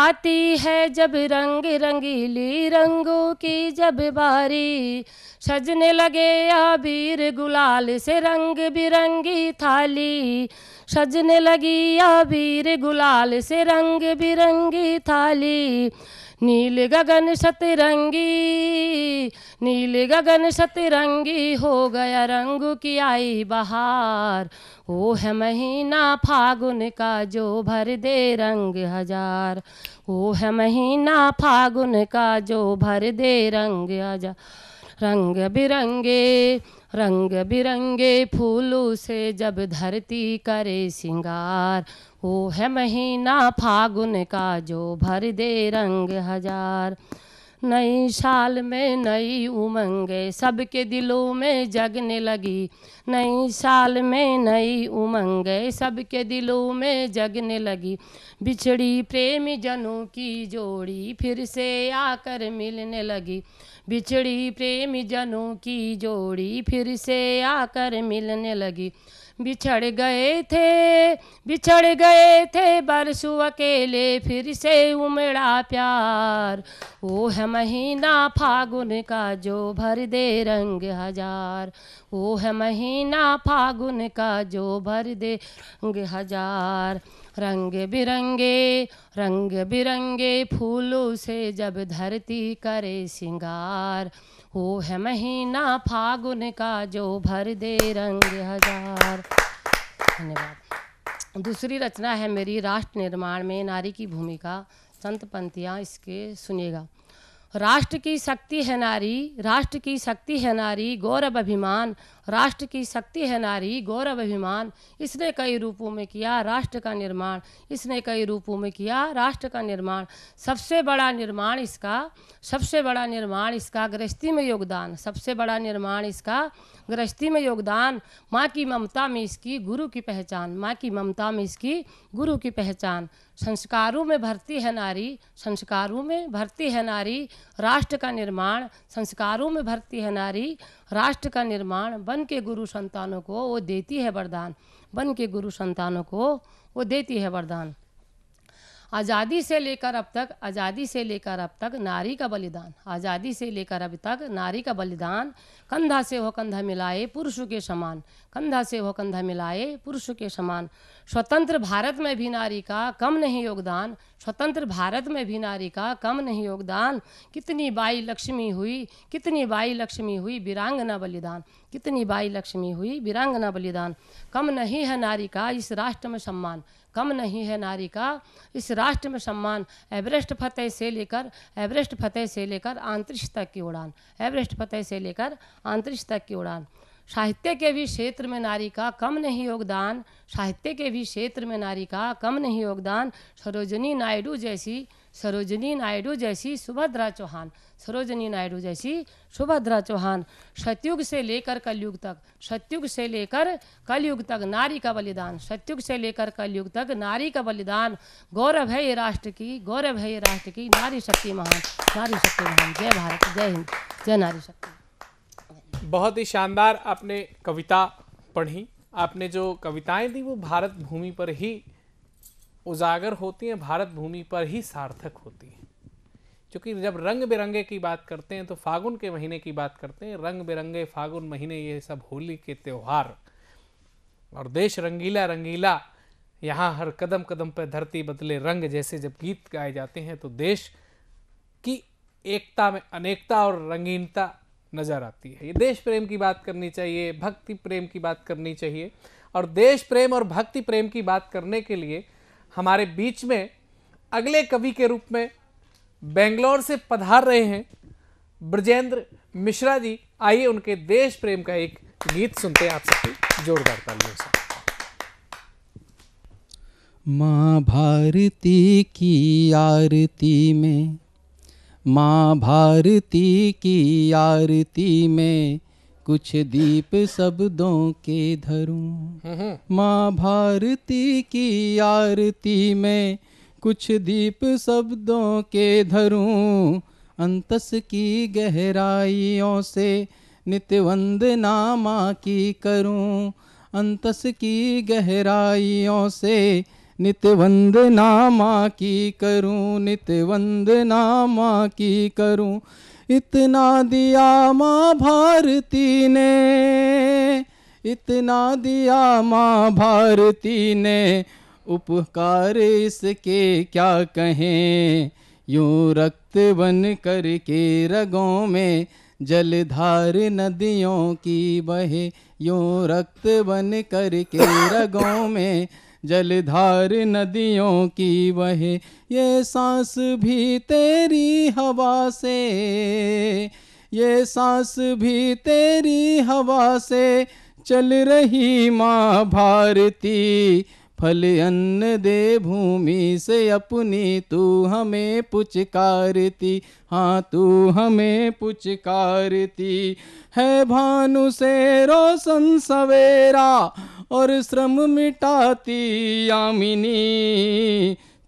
आती है जब रंग रंगीली रंगों की जब बारी सजने लगे अबीर गुलाल से रंग बिरंगी थाली सजने लगी अबीर गुलाल से रंग बिरंगी थाली नील गगन सतरंगी नील गगन सतरंगी हो गया रंग की आई बहार वो है महीना फागुन का जो भर दे रंग हजार वो है महीना फागुन का जो भर दे रंग हजार रंग बिरंगे रंग बिरंगे फूलों से जब धरती करे सिंगार वो है महीना फागुन का जो भर दे रंग हजार नई साल में नई उमंगे सबके दिलों में जगने लगी नई साल में नई उमंगे सबके दिलों में जगने लगी बिछड़ी प्रेमी जनों की जोड़ी फिर से आकर मिलने लगी बिछड़ी प्रेमी जनों की जोड़ी फिर से आकर मिलने लगी बिछड़ गए थे बिछड़ गए थे बरसों अकेले फिर से उमड़ा प्यार वो है महीना फागुन का जो भर दे रंग हजार वो है महीना फागुन का जो भर दे रंग हजार रंग बिरंगे रंग बिरंगे फूलों से जब धरती करे सिंगार वो है महीना फागुन का जो भर दे रंग हजार धन्यवाद दूसरी रचना है मेरी राष्ट्र निर्माण में नारी की भूमिका संत पंथियाँ इसके सुनिएगा राष्ट्र की शक्ति है नारी राष्ट्र की शक्ति है नारी गौरव अभिमान राष्ट्र की शक्ति है नारी गौरव अभिमान इसने कई रूपों में किया राष्ट्र का निर्माण इसने कई रूपों में किया राष्ट्र का निर्माण सबसे बड़ा निर्माण इसका सबसे बड़ा निर्माण इसका गृहस्थी में योगदान सबसे बड़ा निर्माण इसका गृहस्थी में योगदान माँ की ममता में इसकी गुरु की पहचान माँ की ममता में इसकी गुरु की पहचान संस्कारों में भरती है नारी संस्कारों में भरती है नारी राष्ट्र का निर्माण संस्कारों में भरती है नारी राष्ट्र का निर्माण वन के गुरु संतानों को वो देती है वरदान वन के गुरु संतानों को वो देती है वरदान आज़ादी से लेकर अब तक आज़ादी से लेकर अब तक नारी का बलिदान आज़ादी से लेकर अब तक नारी का बलिदान कंधा से हो कंधा मिलाए पुरुष के समान कंधा से हो कंधा मिलाए पुरुष के समान स्वतंत्र भारत में भी नारी का कम नहीं योगदान स्वतंत्र भारत में भी नारी का कम नहीं योगदान कितनी बाई लक्ष्मी हुई कितनी बाई लक्ष्मी हुई वीरांगना बलिदान कितनी बाई लक्ष्मी हुई वीरांगना बलिदान कम नहीं है नारी का इस राष्ट्र में सम्मान कम नहीं है नारी का इस राष्ट्र में सम्मान एवरेस्ट फतेह से लेकर एवरेस्ट फतेह से लेकर अंतरिक्ष तक की उड़ान एवरेस्ट फतेह से लेकर अंतरिक्ष तक की उड़ान साहित्य के भी क्षेत्र में नारी का कम नहीं योगदान साहित्य के भी क्षेत्र में नारी का कम नहीं योगदान सरोजनी नायडू जैसी सरोजनी नायडू जैसी सुभद्रा चौहान सरोजनी नायडू जैसी सुभद्रा चौहान सतयुग से लेकर कलयुग तक सतयुग से लेकर कलयुग तक नारी का बलिदान सतयुग से लेकर कलयुग तक नारी का बलिदान गौरव है ये राष्ट्र की गौरव है ये राष्ट्र की नारी शक्ति महान नारी शक्ति महान जय भारत जय हिंद जय नारी शक्ति बहुत ही शानदार आपने कविता पढ़ी आपने जो कविताएं दी वो भारत भूमि पर ही उजागर होती हैं भारत भूमि पर ही सार्थक होती हैं क्योंकि जब रंग बिरंगे की बात करते हैं तो फागुन के महीने की बात करते हैं रंग बिरंगे फागुन महीने ये सब होली के त्यौहार और देश रंगीला रंगीला यहाँ हर कदम कदम पर धरती बदले रंग जैसे जब गीत गाए जाते हैं तो देश की एकता में अनेकता और रंगीनता नज़र आती है ये देश प्रेम की बात करनी चाहिए भक्ति प्रेम की बात करनी चाहिए और देश प्रेम और भक्ति प्रेम की बात करने के लिए हमारे बीच में अगले कवि के रूप में बेंगलोर से पधार रहे हैं ब्रजेंद्र मिश्रा जी आइए उनके देश प्रेम का एक गीत सुनते हैं आप सबकी जोरदार तालियों से माँ भारती की आरती में माँ भारती की आरती में कुछ दीप शब्दों के धरूं हम्म। माँ भारती की आरती में कुछ दीप शब्दों के धरूं अंतस की गहराइयों से नित्य वंदना माँ की करूं अंतस की गहराइयों से नित्य वंदना माँ की करूं नित्य वंदना माँ की करूं इतना दिया माँ भारती ने इतना दिया माँ भारती ने उपकार इसके क्या कहें यूं रक्त बन करके रगों में जलधार नदियों की बहे यूं रक्त बन करके रगों में जलधार नदियों की बहे ये सांस भी तेरी हवा से ये सांस भी तेरी हवा से चल रही माँ भारती फल अन्न दे भूमि से अपनी तू हमें पुचकारती हाँ तू हमें पुचकारती है भानु से रोशन सवेरा और श्रम मिटाती यामिनी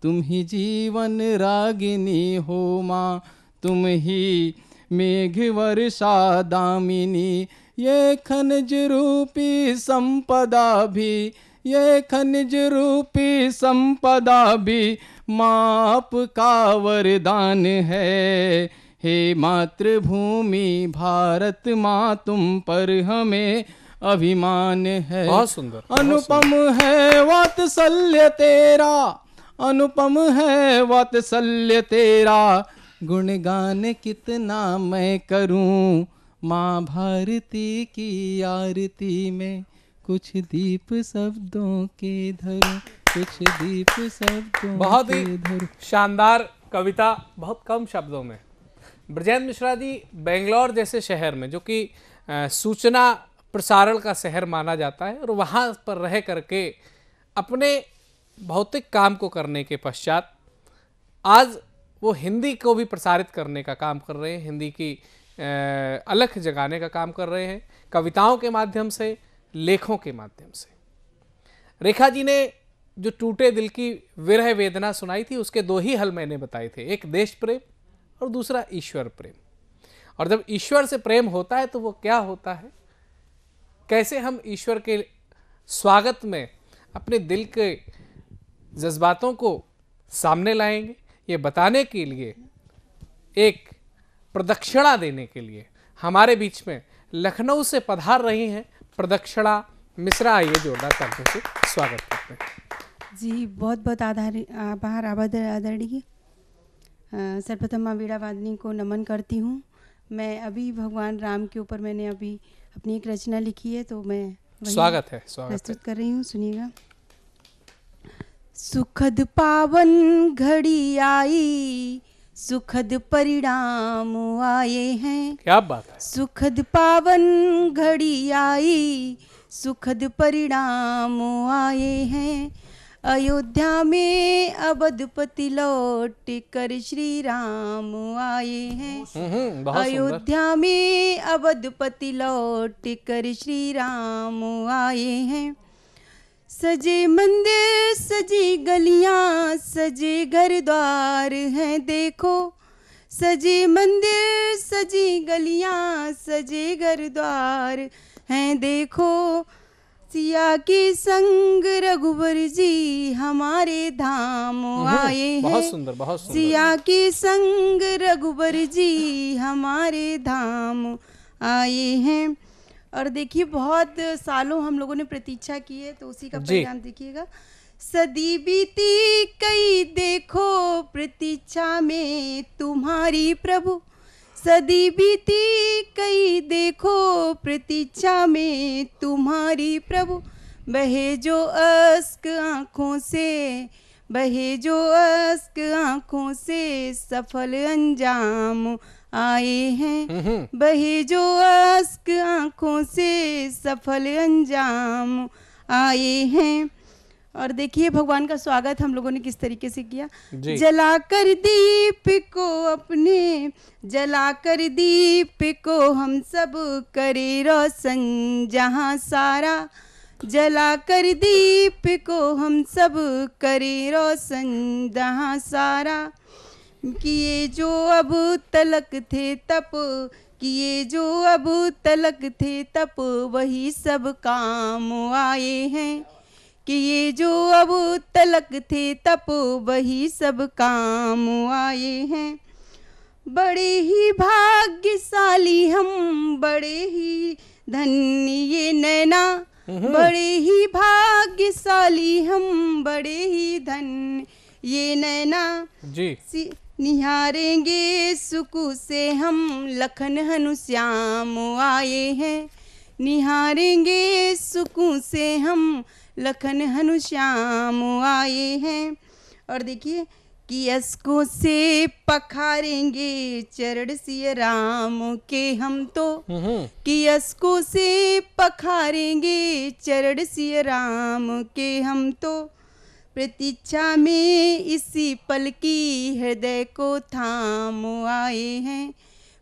तुम ही जीवन रागिनी हो माँ तुम ही मेघ वर्षा दामिनी ये खनज रूपी संपदा भी ये खनिज रूपी संपदा भी माप का वरदान है हे मातृभूमि भारत माँ तुम पर हमें अभिमान है बहुत सुंदर अनुपम है वात्सल्य तेरा अनुपम है वात्सल्य तेरा गुणगान कितना मैं करूं माँ भारती की आरती में कुछ दीप शब्दों के धर कुछ दीप शब्दों बहुत ही शानदार कविता बहुत कम शब्दों में ब्रजेंद्र मिश्रा जी बेंगलोर जैसे शहर में जो कि सूचना प्रसारण का शहर माना जाता है और वहाँ पर रह करके अपने भौतिक काम को करने के पश्चात आज वो हिंदी को भी प्रसारित करने का काम कर रहे हैं हिंदी की अलख जगाने का काम कर रहे हैं कविताओं के माध्यम से लेखों के माध्यम से रेखा जी ने जो टूटे दिल की विरह वेदना सुनाई थी उसके दो ही हल मैंने बताए थे एक देश प्रेम और दूसरा ईश्वर प्रेम और जब ईश्वर से प्रेम होता है तो वो क्या होता है कैसे हम ईश्वर के स्वागत में अपने दिल के जज्बातों को सामने लाएंगे ये बताने के लिए एक प्रदक्षिणा देने के लिए हमारे बीच में लखनऊ से पधार रही हैं प्रदक्षिणा मिश्रा आइए जोरदार तालियों से स्वागत करते हैं जी बहुत बहुत आधार आभार आदरणीय सर्वप्रथम माँ वीड़ा वादनी को नमन करती हूँ मैं अभी भगवान राम के ऊपर मैंने अभी अपनी एक रचना लिखी है तो मैं स्वागत है स्वागत प्रस्तुत कर रही हूँ सुनिएगा सुखद पावन घड़ी आई सुखद परिणाम आए हैं क्या बात है सुखद पावन घड़ी आई सुखद परिणाम आए हैं अयोध्या में अवधपति लौट कर श्री राम आए हैं हम्म, हम्म, अयोध्या में अवधपति लौट कर श्री राम आए हैं सजे मंदिर सजी गलियां सजे घर द्वार हैं देखो सजे मंदिर सजी गलियां सजे घर द्वार हैं देखो सिया के हम्म, संग रघुवर जी हमारे धाम आए हैं बहुत सुंदर बहुत सुंदर सिया के संग रघुवर जी हमारे धाम आए हैं और देखिए बहुत सालों हम लोगों ने प्रतीक्षा की है तो उसी का परिणाम देखिएगा सदी बीती कई देखो प्रतीक्षा में तुम्हारी प्रभु सदी बीती कई देखो प्रतीक्षा में तुम्हारी प्रभु बहे जो अस्क आँखों से बहे जो अस्क आँखों से सफल अंजाम आए हैं हम्म, हम्म। बही जो अस्क आंखों से सफल अंजाम आए हैं और देखिए भगवान का स्वागत हम लोगों ने किस तरीके से किया जला कर दीप को अपने जला कर दीप को हम सब करे रोशन जहाँ सारा जला कर दीप को हम सब करे रोशन जहाँ सारा किए जो अब तलक थे तप किए जो अब तलक थे तप वही सब काम आए हैं किए जो अब तलक थे तप वही सब काम आए हैं बड़े ही भाग्यशाली हम बड़े ही धन्य ये नैना बड़े ही भाग्यशाली हम बड़े ही धन्य ये नैना जी निहारेंगे सुकू से हम लखन हनुश्याम आए हैं निहारेंगे सुकून से हम लखन हनुश्याम आए हैं और देखिए कि यशको से पखारेंगे चरण सिय राम के हम तो हम्म। कि यशको से पखारेंगे चरण सिय राम के हम तो प्रतीक्षा में इसी पल की हृदय को थाम आए हैं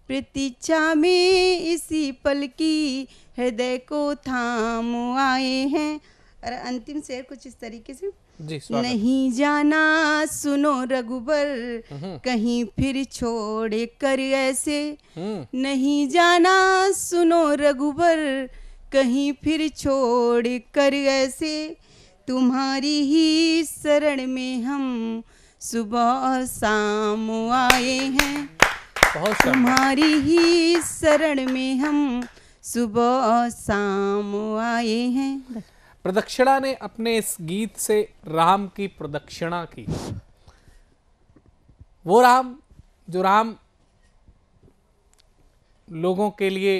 प्रतीक्षा में इसी पल की हृदय को थाम आए हैं और अंतिम शेर कुछ इस तरीके से हम्म। हम्म। नहीं जाना सुनो रघुबर कहीं फिर छोड़ कर ऐसे नहीं जाना सुनो रघुबर कहीं फिर छोड़ कर ऐसे तुम्हारी ही शरण में हम सुबह शाम आए हैं तुम्हारी ही शरण में हम सुबह शाम आए हैं प्रदक्षिणा ने अपने इस गीत से राम की प्रदक्षिणा की वो राम जो राम लोगों के लिए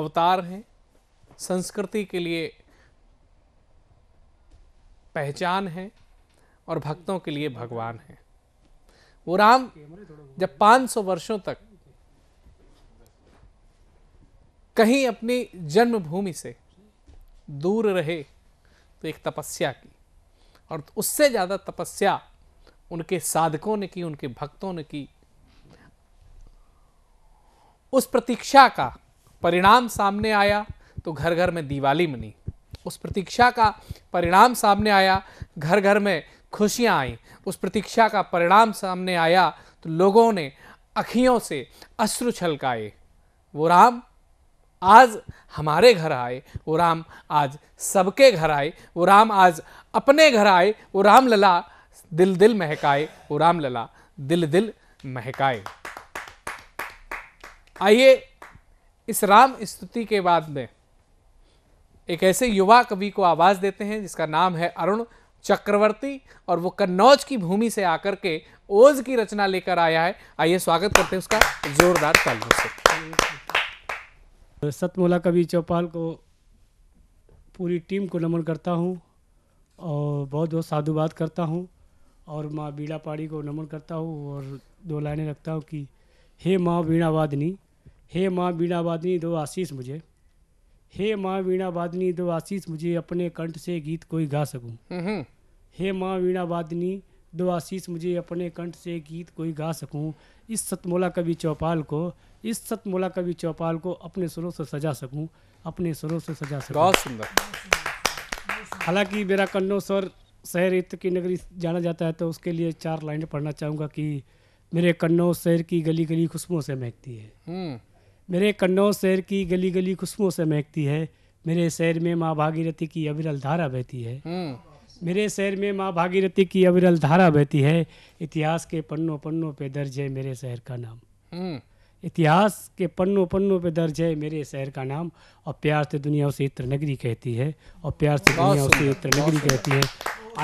अवतार हैं संस्कृति के लिए पहचान है और भक्तों के लिए भगवान है वो राम जब 500 वर्षों तक कहीं अपनी जन्मभूमि से दूर रहे तो एक तपस्या की और उससे ज़्यादा तपस्या उनके साधकों ने की उनके भक्तों ने की उस प्रतीक्षा का परिणाम सामने आया तो घर घर में दिवाली मनी उस प्रतीक्षा का परिणाम सामने आया घर घर में खुशियाँ आई उस प्रतीक्षा का परिणाम सामने आया तो लोगों ने अखियों से अश्रु छलकाए वो राम आज हमारे घर आए वो राम आज सबके घर आए वो राम आज अपने घर आए वो राम लला दिल दिल महकाए वो राम लला दिल दिल महकाए आइए इस राम स्तुति के बाद में एक ऐसे युवा कवि को आवाज़ देते हैं जिसका नाम है अरुण चक्रवर्ती और वो कन्नौज की भूमि से आकर के ओज की रचना लेकर आया है आइए स्वागत करते हैं उसका जोरदार तालियों से सतमोला कवि चौपाल को पूरी टीम को नमन करता हूँ और बहुत बहुत साधुवाद करता हूँ और माँ बीड़ा पाड़ी को नमन करता हूँ और दो लाइनें रखता हूँ कि हे माँ वीणावादिनी हे माँ वीणावादिनी दो आशीष मुझे हे माँ वीणा वादनी दो आशीष मुझे अपने कंठ से गीत कोई गा सकूँ हे माँ वीणा वादनी दो आशीष मुझे अपने कंठ से गीत कोई गा सकूं इस सतमोला कवि चौपाल को इस सतमोला कवि चौपाल को अपने सुरों से सजा सकूं अपने सुरों से सजा सकूं बहुत सुंदर हालांकि मेरा कन्नो स्वर शहर इत की नगरी जाना जाता है तो उसके लिए चार लाइनें पढ़ना चाहूँगा कि मेरे कन्नो शहर की गली गली खुशबुओं से महकती है हम्म। मेरे कन्नौज शहर की गली गली खुशबुओं से महकती है मेरे शहर में माँ भागीरथी की अविरल धारा बहती है हम्म। मेरे शहर में माँ भागीरथी की अविरल धारा बहती है इतिहास के पन्नों पन्नों पे दर्ज है मेरे शहर का नाम हम्म। इतिहास के पन्नों पन्नों पे दर्ज है मेरे शहर का नाम और प्यार से दुनिया उसे इत्र नगरी कहती है और प्यार से दुनिया उसे इत्र नगरी कहती है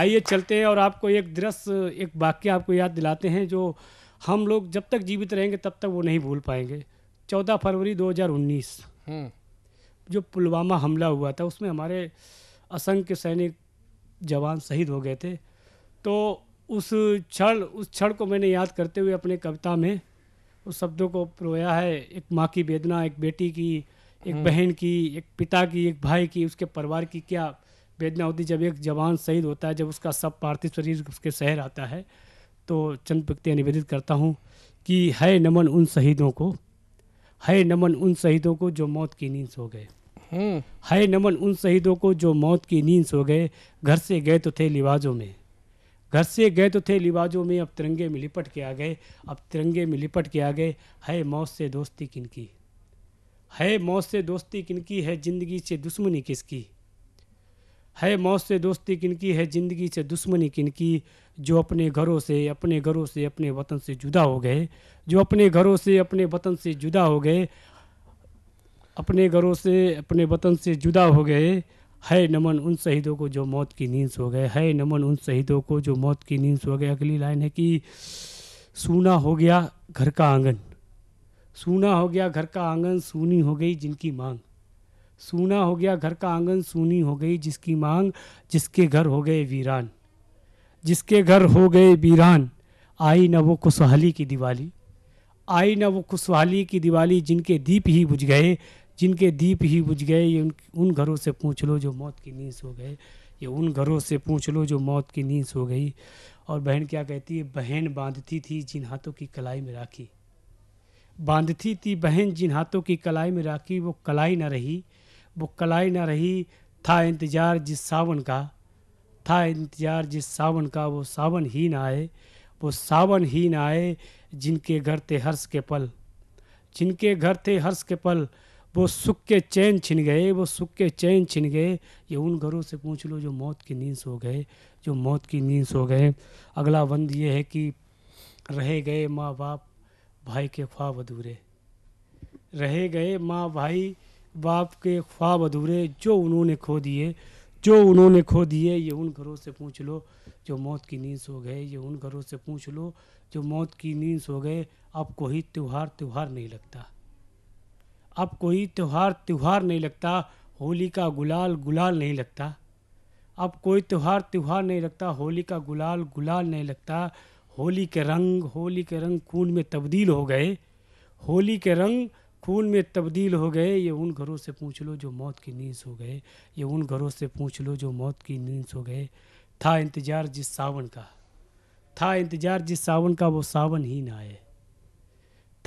आइए चलते हैं और आपको एक दृश्य एक वाक्य आपको याद दिलाते हैं जो हम लोग जब तक जीवित रहेंगे तब तक वो नहीं भूल पाएंगे चौदह फरवरी 2019 हम्म। जो पुलवामा हमला हुआ था उसमें हमारे असंख्य सैनिक जवान शहीद हो गए थे तो उस क्षण उस क्षण को मैंने याद करते हुए अपने कविता में उस शब्दों को प्रोया है एक माँ की वेदना एक बेटी की एक हम्म। बहन की एक पिता की एक भाई की उसके परिवार की क्या वेदना होती जब एक जवान शहीद होता है जब उसका सब पार्थिव शरीर उसके शहर आता है तो चंद पंक्तियाँ निवेदित करता हूँ कि है नमन उन शहीदों को हाय नमन उन शहीदों को जो मौत की नींद सो गए हम्म। है नमन उन शहीदों को जो मौत की नींद सो गए घर से गए तो थे लिवाजों में घर से गए तो थे लिवाजों में अब तिरंगे में लिपट के आ गए अब तिरंगे में लिपट के आ गए है मौत से दोस्ती किनकी है मौत से दोस्ती किनकी है जिंदगी से दुश्मनी किसकी है मौत से दोस्ती किनकी है ज़िंदगी से दुश्मनी किनकी जो अपने घरों से अपने घरों से अपने वतन से जुदा हो गए जो अपने घरों से अपने वतन से जुदा हो गए अपने घरों से अपने वतन से जुदा हो गए है नमन उन शहीदों को जो मौत की नींद सो गए है नमन उन शहीदों को जो मौत की नींद सो गए अगली लाइन है कि सूना हो गया घर का आंगन सूना हो गया घर का आंगन सूनी हो गई जिनकी मांग सूना हो गया घर का आंगन सूनी हो गई जिसकी मांग जिसके घर हो गए वीरान जिसके घर हो गए वीरान आई न वो खुशहाली की दिवाली आई ना वो खुशहाली की दिवाली जिनके दीप ही बुझ गए जिनके दीप ही बुझ गए ये उन उन घरों से पूछ लो जो मौत की नींद सो गए ये उन घरों से पूछ लो जो मौत की नींद सो गई और बहन क्या कहती है बहन बांधती थी जिन हाथों की कलाई में राखी बांधती थी बहन जिन हाथों की कलाई में राखी वो कलाई ना रही वो कलाई ना रही था इंतज़ार जिस सावन का था इंतज़ार जिस सावन का वो सावन ही ना आए वो सावन ही न आए जिनके घर थे हर्ष के पल जिनके घर थे हर्ष के पल वो सुख के चैन छिन गए वो सुख के चैन छिन गए ये उन घरों से पूछ लो जो मौत की नींद सो गए जो मौत की नींद सो गए अगला बंद ये है कि रह गए माँ बाप भाई के ख्वाब अधूरे रह गए माँ भाई बाप के ख्वाब अधूरे जो उन्होंने खो दिए जो उन्होंने खो दिए ये उन घरों से पूछ लो जो मौत की नींद सो गए ये उन घरों से पूछ लो जो मौत की नींद सो गए अब कोई त्यौहार त्यौहार नहीं लगता अब कोई त्यौहार त्यौहार नहीं लगता होली का गुलाल गुलाल नहीं लगता अब कोई त्यौहार त्यौहार नहीं लगता होली का गुलाल गुलाल नहीं लगता होली के रंग होली के रंग खून में तब्दील हो गए होली के रंग खून में तब्दील हो गए ये उन घरों से पूछ लो जो मौत की नींद सो गए ये उन घरों से पूछ लो जो मौत की नींद सो गए था इंतजार जिस सावन का था इंतजार जिस सावन का वो सावन ही ना आए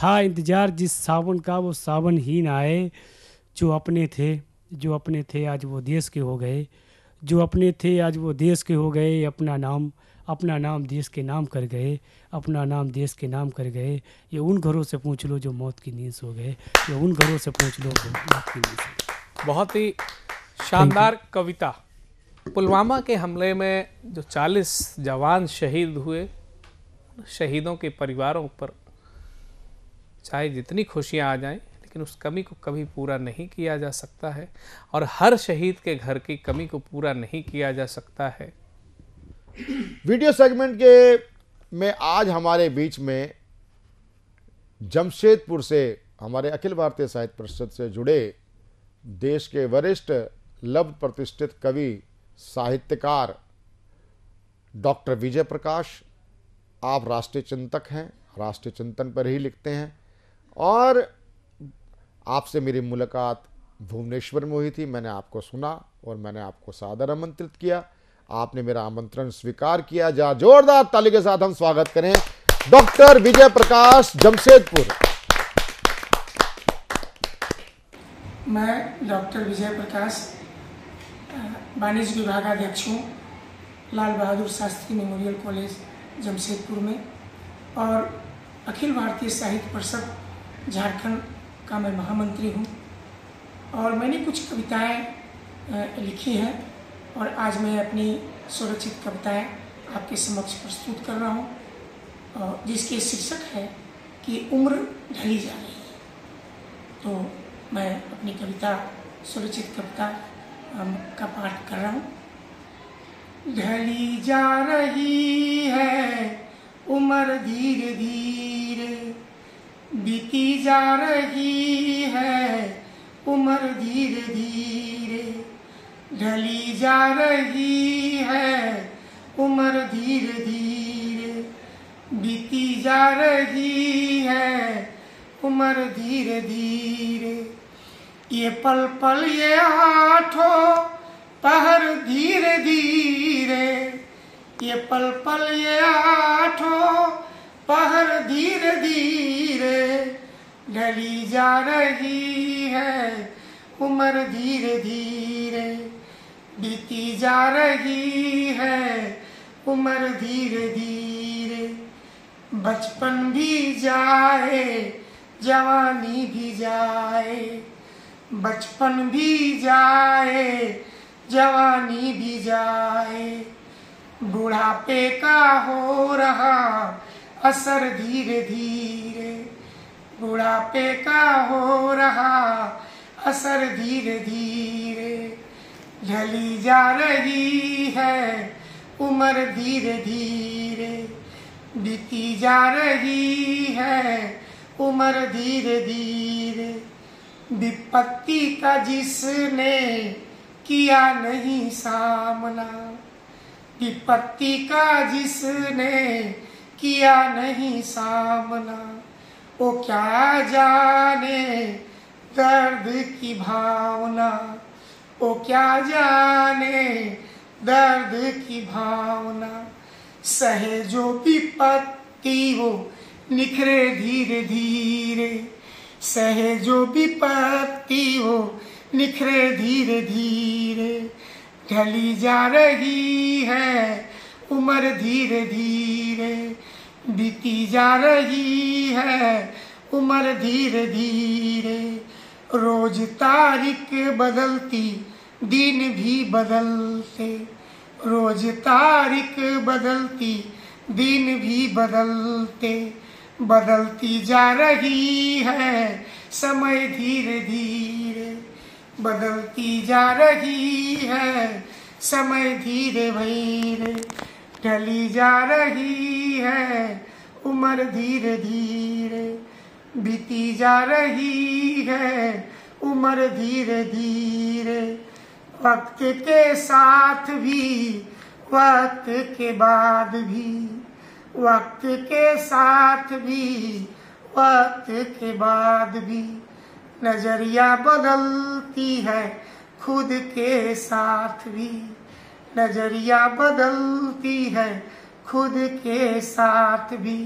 था इंतजार जिस सावन का वो सावन ही ना आए जो अपने थे जो अपने थे आज वो देश के हो गए जो अपने थे आज वो देश के हो गए अपना नाम अपना नाम देश के नाम कर गए अपना नाम देश के नाम कर गए ये उन घरों से पूछ लो जो मौत की नींद सो गए ये उन घरों से पूछ लो जो मौत की नींद बहुत ही शानदार कविता पुलवामा के हमले में जो 40 जवान शहीद हुए शहीदों के परिवारों पर चाहे जितनी खुशियाँ आ जाएं लेकिन उस कमी को कभी पूरा नहीं किया जा सकता है और हर शहीद के घर की कमी को पूरा नहीं किया जा सकता है वीडियो सेगमेंट के में आज हमारे बीच में जमशेदपुर से हमारे अखिल भारतीय साहित्य परिषद से जुड़े देश के वरिष्ठ लव प्रतिष्ठित कवि साहित्यकार डॉक्टर विजय प्रकाश आप राष्ट्रीय चिंतक हैं राष्ट्रीय चिंतन पर ही लिखते हैं और आपसे मेरी मुलाकात भुवनेश्वर में हुई थी मैंने आपको सुना और मैंने आपको सादर आमंत्रित किया आपने मेरा आमंत्रण स्वीकार किया जा जोरदार ताली के साथ हम स्वागत करें डॉक्टर विजय प्रकाश जमशेदपुर मैं डॉक्टर विजय प्रकाश वाणिज्य विभागाध्यक्ष हूँ लाल बहादुर शास्त्री मेमोरियल कॉलेज जमशेदपुर में और अखिल भारतीय साहित्य परिषद झारखंड का मैं महामंत्री हूँ और मैंने कुछ कविताएं लिखी हैं और आज मैं अपनी सुरक्षित कविताएं आपके समक्ष प्रस्तुत कर रहा हूँ जिसके शीर्षक है कि उम्र ढली जा रही है तो मैं अपनी कविता सुरक्षित कविता का पाठ कर रहा हूँ ढली जा रही है उम्र धीरे धीरे बीती जा रही है उम्र धीरे धीरे ढली जा रही है उम्र धीरे धीरे बीती जा रही है उम्र धीरे धीरे ये पल पल ये हाथों पहर धीरे धीरे ये पल पल ये आठो पहर धीरे धीरे ढली जा रही है उम्र धीरे धीरे बीती जा रही है उम्र धीरे धीरे बचपन भी जाए जवानी भी जाए बचपन भी जाए जवानी भी जाए बुढ़ापे का हो रहा असर धीरे धीरे बुढ़ापे का हो रहा असर धीरे धीरे ढली जा रही है उम्र धीरे धीरे बीती जा रही है उम्र धीरे धीरे विपत्ति का जिसने किया नहीं सामना विपत्ति का जिसने किया नहीं सामना वो क्या जाने दर्द की भावना वो क्या जाने दर्द की भावना सहे जो भी पत्ती वो निखरे धीरे धीरे सहे जो भी पत्ती हो निखरे धीरे धीरे ढली जा रही है उम्र धीरे धीरे बीती जा रही है उम्र धीरे धीरे रोज तारीख बदलती दिन भी बदलते रोज तारीख बदलती दिन भी बदलते बदलती जा रही है समय धीरे धीरे बदलती जा रही है समय धीरे धीरे ढली जा रही है उम्र धीरे धीरे बीती जा रही है उम्र धीरे धीरे वक्त के साथ भी वक्त के बाद भी वक्त के साथ भी वक्त के बाद भी नजरिया बदलती है खुद के साथ भी नजरिया बदलती है खुद के साथ भी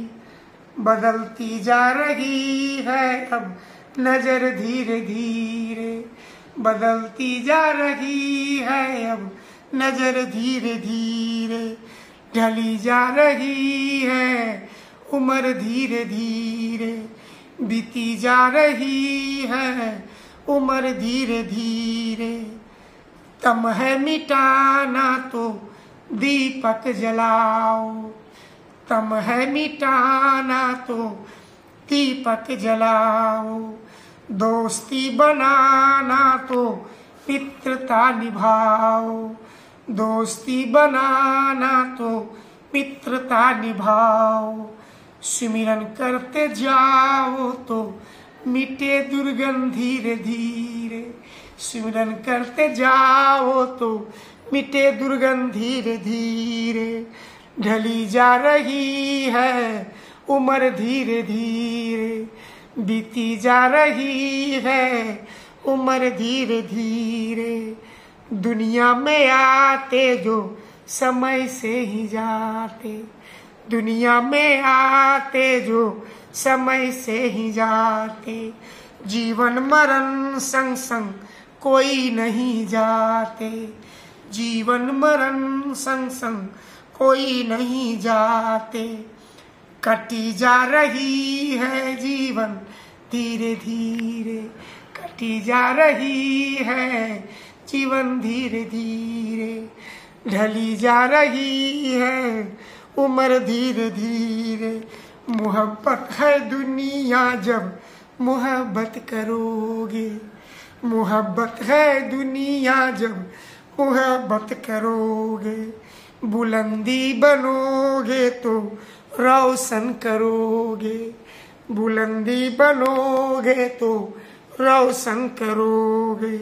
बदलती जा रही है अब नजर धीरे धीरे बदलती जा रही है अब नजर धीरे धीरे ढली जा रही है उम्र धीरे धीरे बीती जा रही है उम्र धीरे धीरे तम है मिटाना तो दीपक जलाओ तम है मिटाना तो दीपक जलाओ दोस्ती बनाना तो मित्रता निभाओ दोस्ती बनाना तो मित्रता निभाओ सुमिरन करते जाओ तो मिटे दुर्गंध धीरे धीरे सुमिरन करते जाओ तो मिटे दुर्गंध धीरे धीरे ढली जा रही है उम्र धीरे धीरे बीती जा रही है उम्र धीरे धीरे दुनिया में आते जो समय से ही जाते दुनिया में आते जो समय से ही जाते जीवन मरण संग संग कोई नहीं जाते जीवन मरण संग संग कोई नहीं जाते कटी जा रही है जीवन धीरे धीरे कटी जा रही है जीवन धीरे धीरे ढली जा रही है उम्र धीरे धीरे मोहब्बत है दुनिया जब मोहब्बत करोगे मोहब्बत है दुनिया जब मोहब्बत करोगे बुलंदी बनोगे तो रोशन करोगे बुलंदी बनोगे तो रोशन करोगे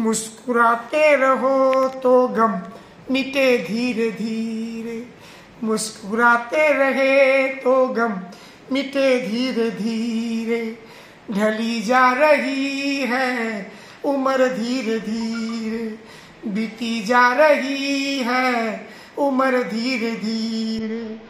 मुस्कुराते रहो तो गम मिटे धीरे धीरे मुस्कुराते रहे तो गम मिटे धीरे धीरे ढली जा रही है उम्र धीरे धीरे बीती जा रही है O mar maradiradira. É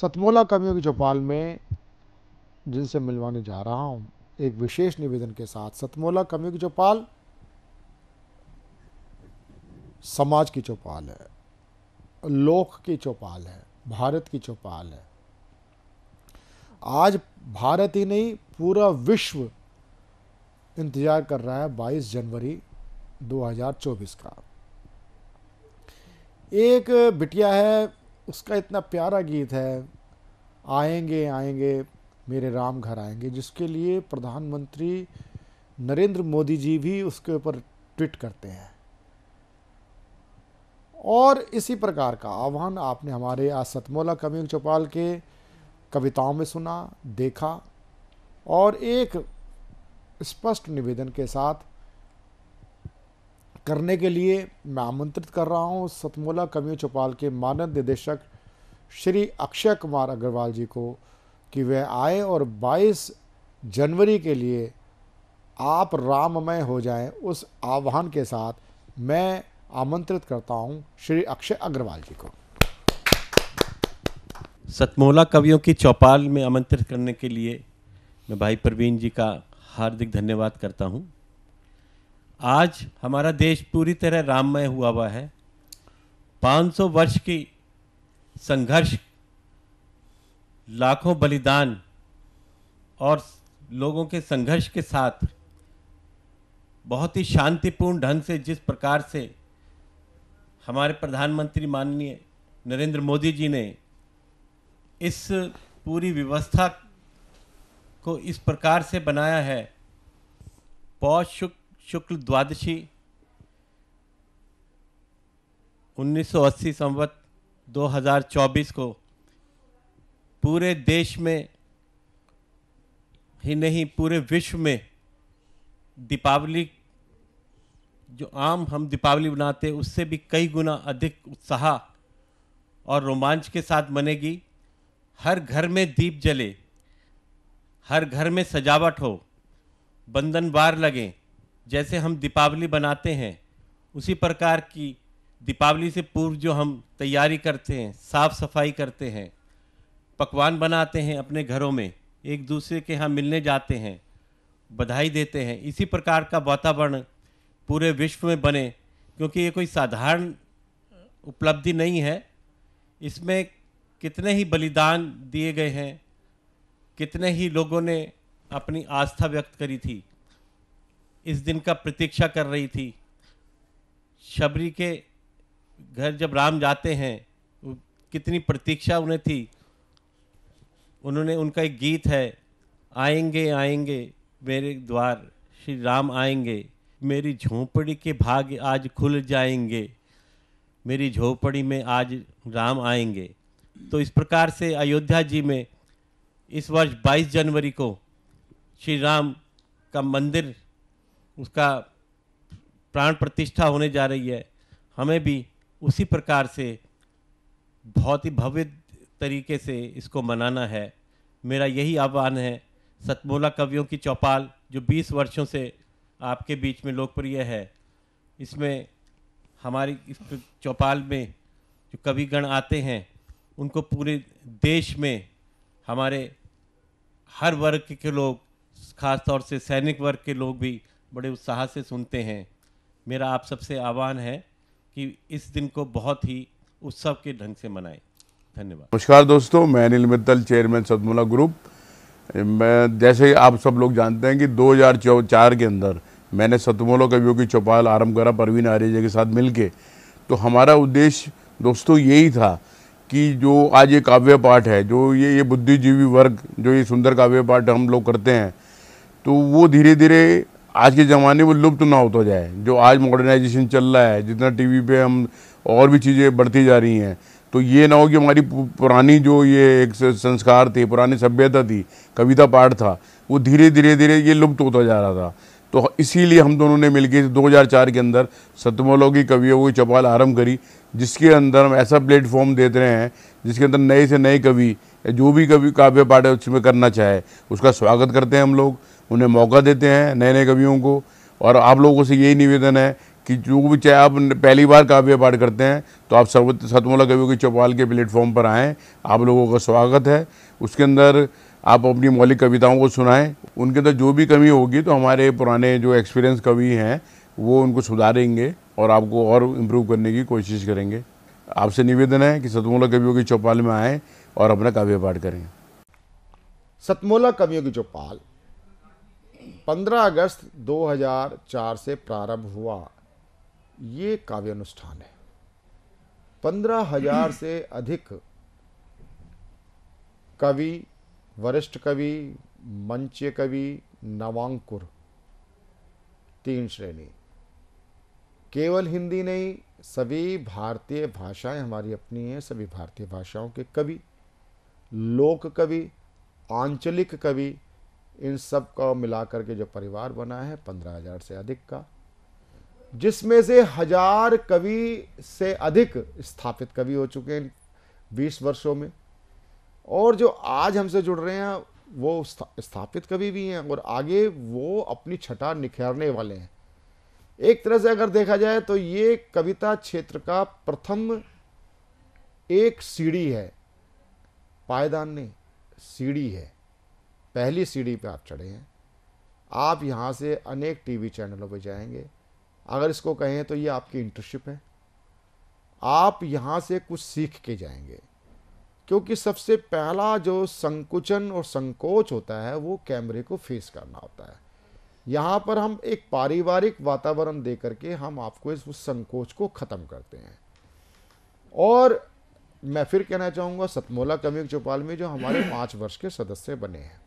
सतमोला कवियों की चौपाल में जिनसे मिलवाने जा रहा हूं एक विशेष निवेदन के साथ सतमोला कवियों की चौपाल समाज की चौपाल है लोक की चौपाल है भारत की चौपाल है आज भारत ही नहीं पूरा विश्व इंतजार कर रहा है 22 जनवरी 2024 का एक बिटिया है उसका इतना प्यारा गीत है आएंगे आएंगे मेरे राम घर आएंगे जिसके लिए प्रधानमंत्री नरेंद्र मोदी जी भी उसके ऊपर ट्वीट करते हैं और इसी प्रकार का आह्वान आपने हमारे आज सतमोला कमील चौपाल के कविताओं में सुना देखा और एक स्पष्ट निवेदन के साथ करने के लिए मैं आमंत्रित कर रहा हूँ सतमोला कमियो चौपाल के मानद निदेशक श्री अक्षय कुमार अग्रवाल जी को कि वह आए और 22 जनवरी के लिए आप राममय हो जाएं उस आह्वान के साथ मैं आमंत्रित करता हूं श्री अक्षय अग्रवाल जी को सतमोला कवियों की चौपाल में आमंत्रित करने के लिए मैं भाई प्रवीण जी का हार्दिक धन्यवाद करता हूं आज हमारा देश पूरी तरह राममय हुआ हुआ है 500 वर्ष की संघर्ष लाखों बलिदान और लोगों के संघर्ष के साथ बहुत ही शांतिपूर्ण ढंग से जिस प्रकार से हमारे प्रधानमंत्री माननीय नरेंद्र मोदी जी ने इस पूरी व्यवस्था को इस प्रकार से बनाया है पौष शुक्ल शुक्ल द्वादशी 1980 संवत 2024 को पूरे देश में ही नहीं पूरे विश्व में दीपावली जो आम हम दीपावली बनाते हैं उससे भी कई गुना अधिक उत्साह और रोमांच के साथ बनेगी हर घर में दीप जले हर घर में सजावट हो बंधन बार लगें जैसे हम दीपावली बनाते हैं उसी प्रकार की दीपावली से पूर्व जो हम तैयारी करते हैं साफ़ सफाई करते हैं पकवान बनाते हैं अपने घरों में एक दूसरे के यहाँ मिलने जाते हैं बधाई देते हैं इसी प्रकार का वातावरण पूरे विश्व में बने क्योंकि ये कोई साधारण उपलब्धि नहीं है इसमें कितने ही बलिदान दिए गए हैं कितने ही लोगों ने अपनी आस्था व्यक्त करी थी इस दिन का प्रतीक्षा कर रही थी शबरी के घर जब राम जाते हैं कितनी प्रतीक्षा उन्हें थी उन्होंने उनका एक गीत है आएंगे आएंगे मेरे द्वार श्री राम आएंगे मेरी झोपड़ी के भाग आज खुल जाएंगे मेरी झोपड़ी में आज राम आएंगे तो इस प्रकार से अयोध्या जी में इस वर्ष 22 जनवरी को श्री राम का मंदिर उसका प्राण प्रतिष्ठा होने जा रही है हमें भी उसी प्रकार से बहुत ही भव्य तरीके से इसको मनाना है मेरा यही आह्वान है सतमोला कवियों की चौपाल जो 20 वर्षों से आपके बीच में लोकप्रिय है इसमें हमारी इस चौपाल में जो कविगण आते हैं उनको पूरे देश में हमारे हर वर्ग के लोग ख़ास तौर से सैनिक वर्ग के लोग भी बड़े उत्साह से सुनते हैं मेरा आप सबसे आह्वान है कि इस दिन को बहुत ही उत्सव के ढंग से मनाएं धन्यवाद नमस्कार दोस्तों मैं अनिल मित्तल चेयरमैन सदमुला ग्रुप मैं जैसे आप सब लोग जानते हैं कि दो के अंदर मैंने सतमोला कवियों की चौपाल आरम्भ करा परवीन जी के साथ मिलके तो हमारा उद्देश्य दोस्तों यही था कि जो आज ये काव्य पाठ है जो ये ये बुद्धिजीवी वर्ग जो ये सुंदर काव्य पाठ हम लोग करते हैं तो वो धीरे धीरे आज के ज़माने में लुप्त ना होता जाए जो आज मॉडर्नाइजेशन चल रहा है जितना टीवी पे हम और भी चीज़ें बढ़ती जा रही हैं तो ये ना हो कि हमारी पुरानी जो ये एक संस्कार थे पुरानी सभ्यता थी कविता पाठ था वो धीरे धीरे धीरे ये लुप्त होता जा रहा था तो इसीलिए हम दोनों ने मिलकर 2004 के अंदर सत्यमोलों की कवियों की चपाल आरंभ करी जिसके अंदर हम ऐसा प्लेटफॉर्म देते रहे हैं जिसके अंदर नए से नए कवि जो भी कवि काव्य पाठ उसमें करना चाहे उसका स्वागत करते हैं हम लोग उन्हें मौका देते हैं नए नए कवियों को और आप लोगों से यही निवेदन है कि जो भी चाहे आप पहली बार काव्य पाठ करते हैं तो आप सर्व सतमोला कवियों के चौपाल के प्लेटफॉर्म पर आएँ आप लोगों का स्वागत है उसके अंदर आप अपनी मौलिक कविताओं को सुनाएं उनके अंदर जो भी कमी होगी तो हमारे पुराने जो एक्सपीरियंस कवि हैं वो उनको सुधारेंगे और आपको और इम्प्रूव करने की कोशिश करेंगे आपसे निवेदन है कि सतमोला कवियों के चौपाल में आएँ और अपना काव्य पाठ करें सतमोला कवियों की चौपाल 15 अगस्त 2004 से प्रारंभ हुआ ये काव्य अनुष्ठान है पंद्रह हजार से अधिक कवि वरिष्ठ कवि मंच कवि नवांकुर तीन श्रेणी केवल हिंदी नहीं सभी भारतीय भाषाएं हमारी अपनी हैं सभी भारतीय भाषाओं के कवि लोक कवि आंचलिक कवि इन सब का मिलाकर के जो परिवार बना है पंद्रह हजार से अधिक का जिसमें से हजार कवि से अधिक स्थापित कवि हो चुके हैं बीस वर्षों में और जो आज हमसे जुड़ रहे हैं वो स्थापित कवि भी हैं और आगे वो अपनी छटा निखारने वाले हैं एक तरह से अगर देखा जाए तो ये कविता क्षेत्र का प्रथम एक सीढ़ी है पायदान नहीं सीढ़ी है पहली सीढ़ी पे आप चढ़े हैं आप यहाँ से अनेक टीवी चैनलों पे जाएंगे अगर इसको कहें तो ये आपकी इंटर्नशिप है आप यहाँ से कुछ सीख के जाएंगे क्योंकि सबसे पहला जो संकुचन और संकोच होता है वो कैमरे को फेस करना होता है यहाँ पर हम एक पारिवारिक वातावरण दे करके हम आपको इस उस संकोच को ख़त्म करते हैं और मैं फिर कहना चाहूँगा सतमोला कमिक चौपाल में जो हमारे पाँच वर्ष के सदस्य बने हैं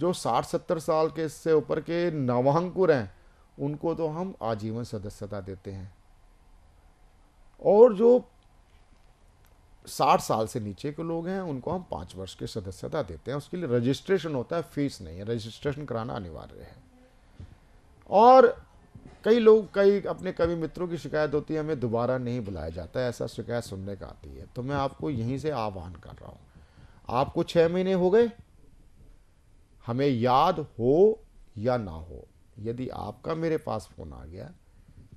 जो साठ सत्तर साल के से ऊपर के नवांकुर हैं उनको तो हम आजीवन सदस्यता देते हैं और जो साठ साल से नीचे के लोग हैं उनको हम पाँच वर्ष की सदस्यता देते हैं उसके लिए रजिस्ट्रेशन होता है फीस नहीं है रजिस्ट्रेशन कराना अनिवार्य है और कई लोग कई अपने कवि मित्रों की शिकायत होती है हमें दोबारा नहीं बुलाया जाता है ऐसा शिकायत सुनने का आती है तो मैं आपको यहीं से आह्वान कर रहा हूँ आपको छः महीने हो गए हमें याद हो या ना हो यदि आपका मेरे पास फ़ोन आ गया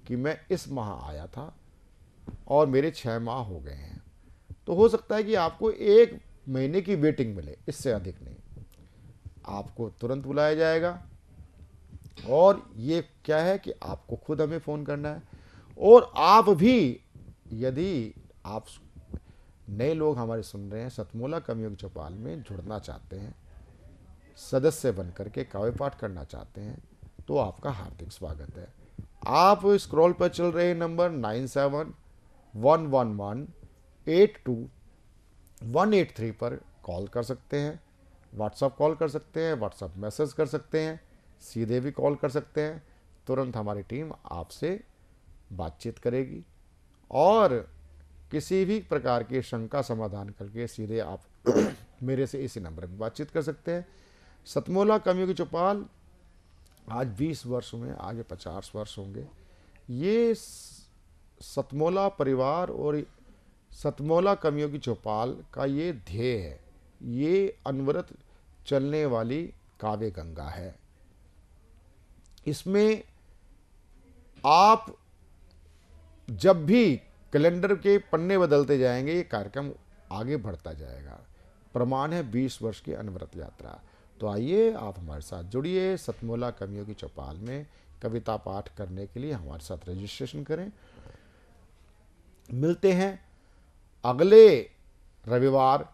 कि मैं इस माह आया था और मेरे छः माह हो गए हैं तो हो सकता है कि आपको एक महीने की वेटिंग मिले इससे अधिक नहीं आपको तुरंत बुलाया जाएगा और ये क्या है कि आपको खुद हमें फ़ोन करना है और आप भी यदि आप नए लोग हमारे सुन रहे हैं सतमोला कमयुग चौपाल में जुड़ना चाहते हैं सदस्य बन के काव्य पाठ करना चाहते हैं तो आपका हार्दिक स्वागत है आप स्क्रॉल पर चल रहे number nine seven one one one eight two one eight three पर कॉल कर सकते हैं व्हाट्सअप कॉल कर सकते हैं व्हाट्सअप मैसेज कर सकते हैं सीधे भी कॉल कर सकते हैं तुरंत हमारी टीम आपसे बातचीत करेगी और किसी भी प्रकार की शंका समाधान करके सीधे आप मेरे से इसी नंबर पर बातचीत कर सकते हैं सतमोला की चौपाल आज 20 वर्ष हुए आगे 50 वर्ष होंगे ये सतमोला परिवार और सतमोला कमयोगी चौपाल का ये ध्येय है ये अनवरत चलने वाली काव्य गंगा है इसमें आप जब भी कैलेंडर के पन्ने बदलते जाएंगे ये कार्यक्रम आगे बढ़ता जाएगा प्रमाण है 20 वर्ष की अनवरत यात्रा तो आइए आप हमारे साथ जुड़िए सतमोला कवियों की चौपाल में कविता पाठ करने के लिए हमारे साथ रजिस्ट्रेशन करें मिलते हैं अगले रविवार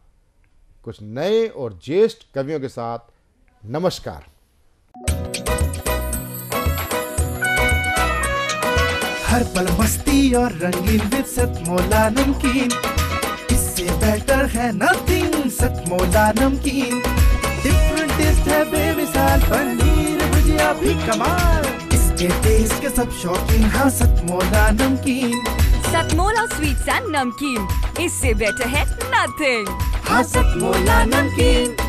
कुछ नए और ज्येष्ठ कवियों के साथ नमस्कार हर पल मस्ती और रंगीन विद सतमोला नमकीन इससे बेटर है नथिंग सतमोला नमकीन है बेमिसाल पनीर भुजिया भी कमाल इसके टेस्ट के सब शौकीन हाँ सतमोला नमकीन सतमोला स्वीट्स एंड नमकीन इससे बेटर है नथिंग हाँ सतमोला नमकीन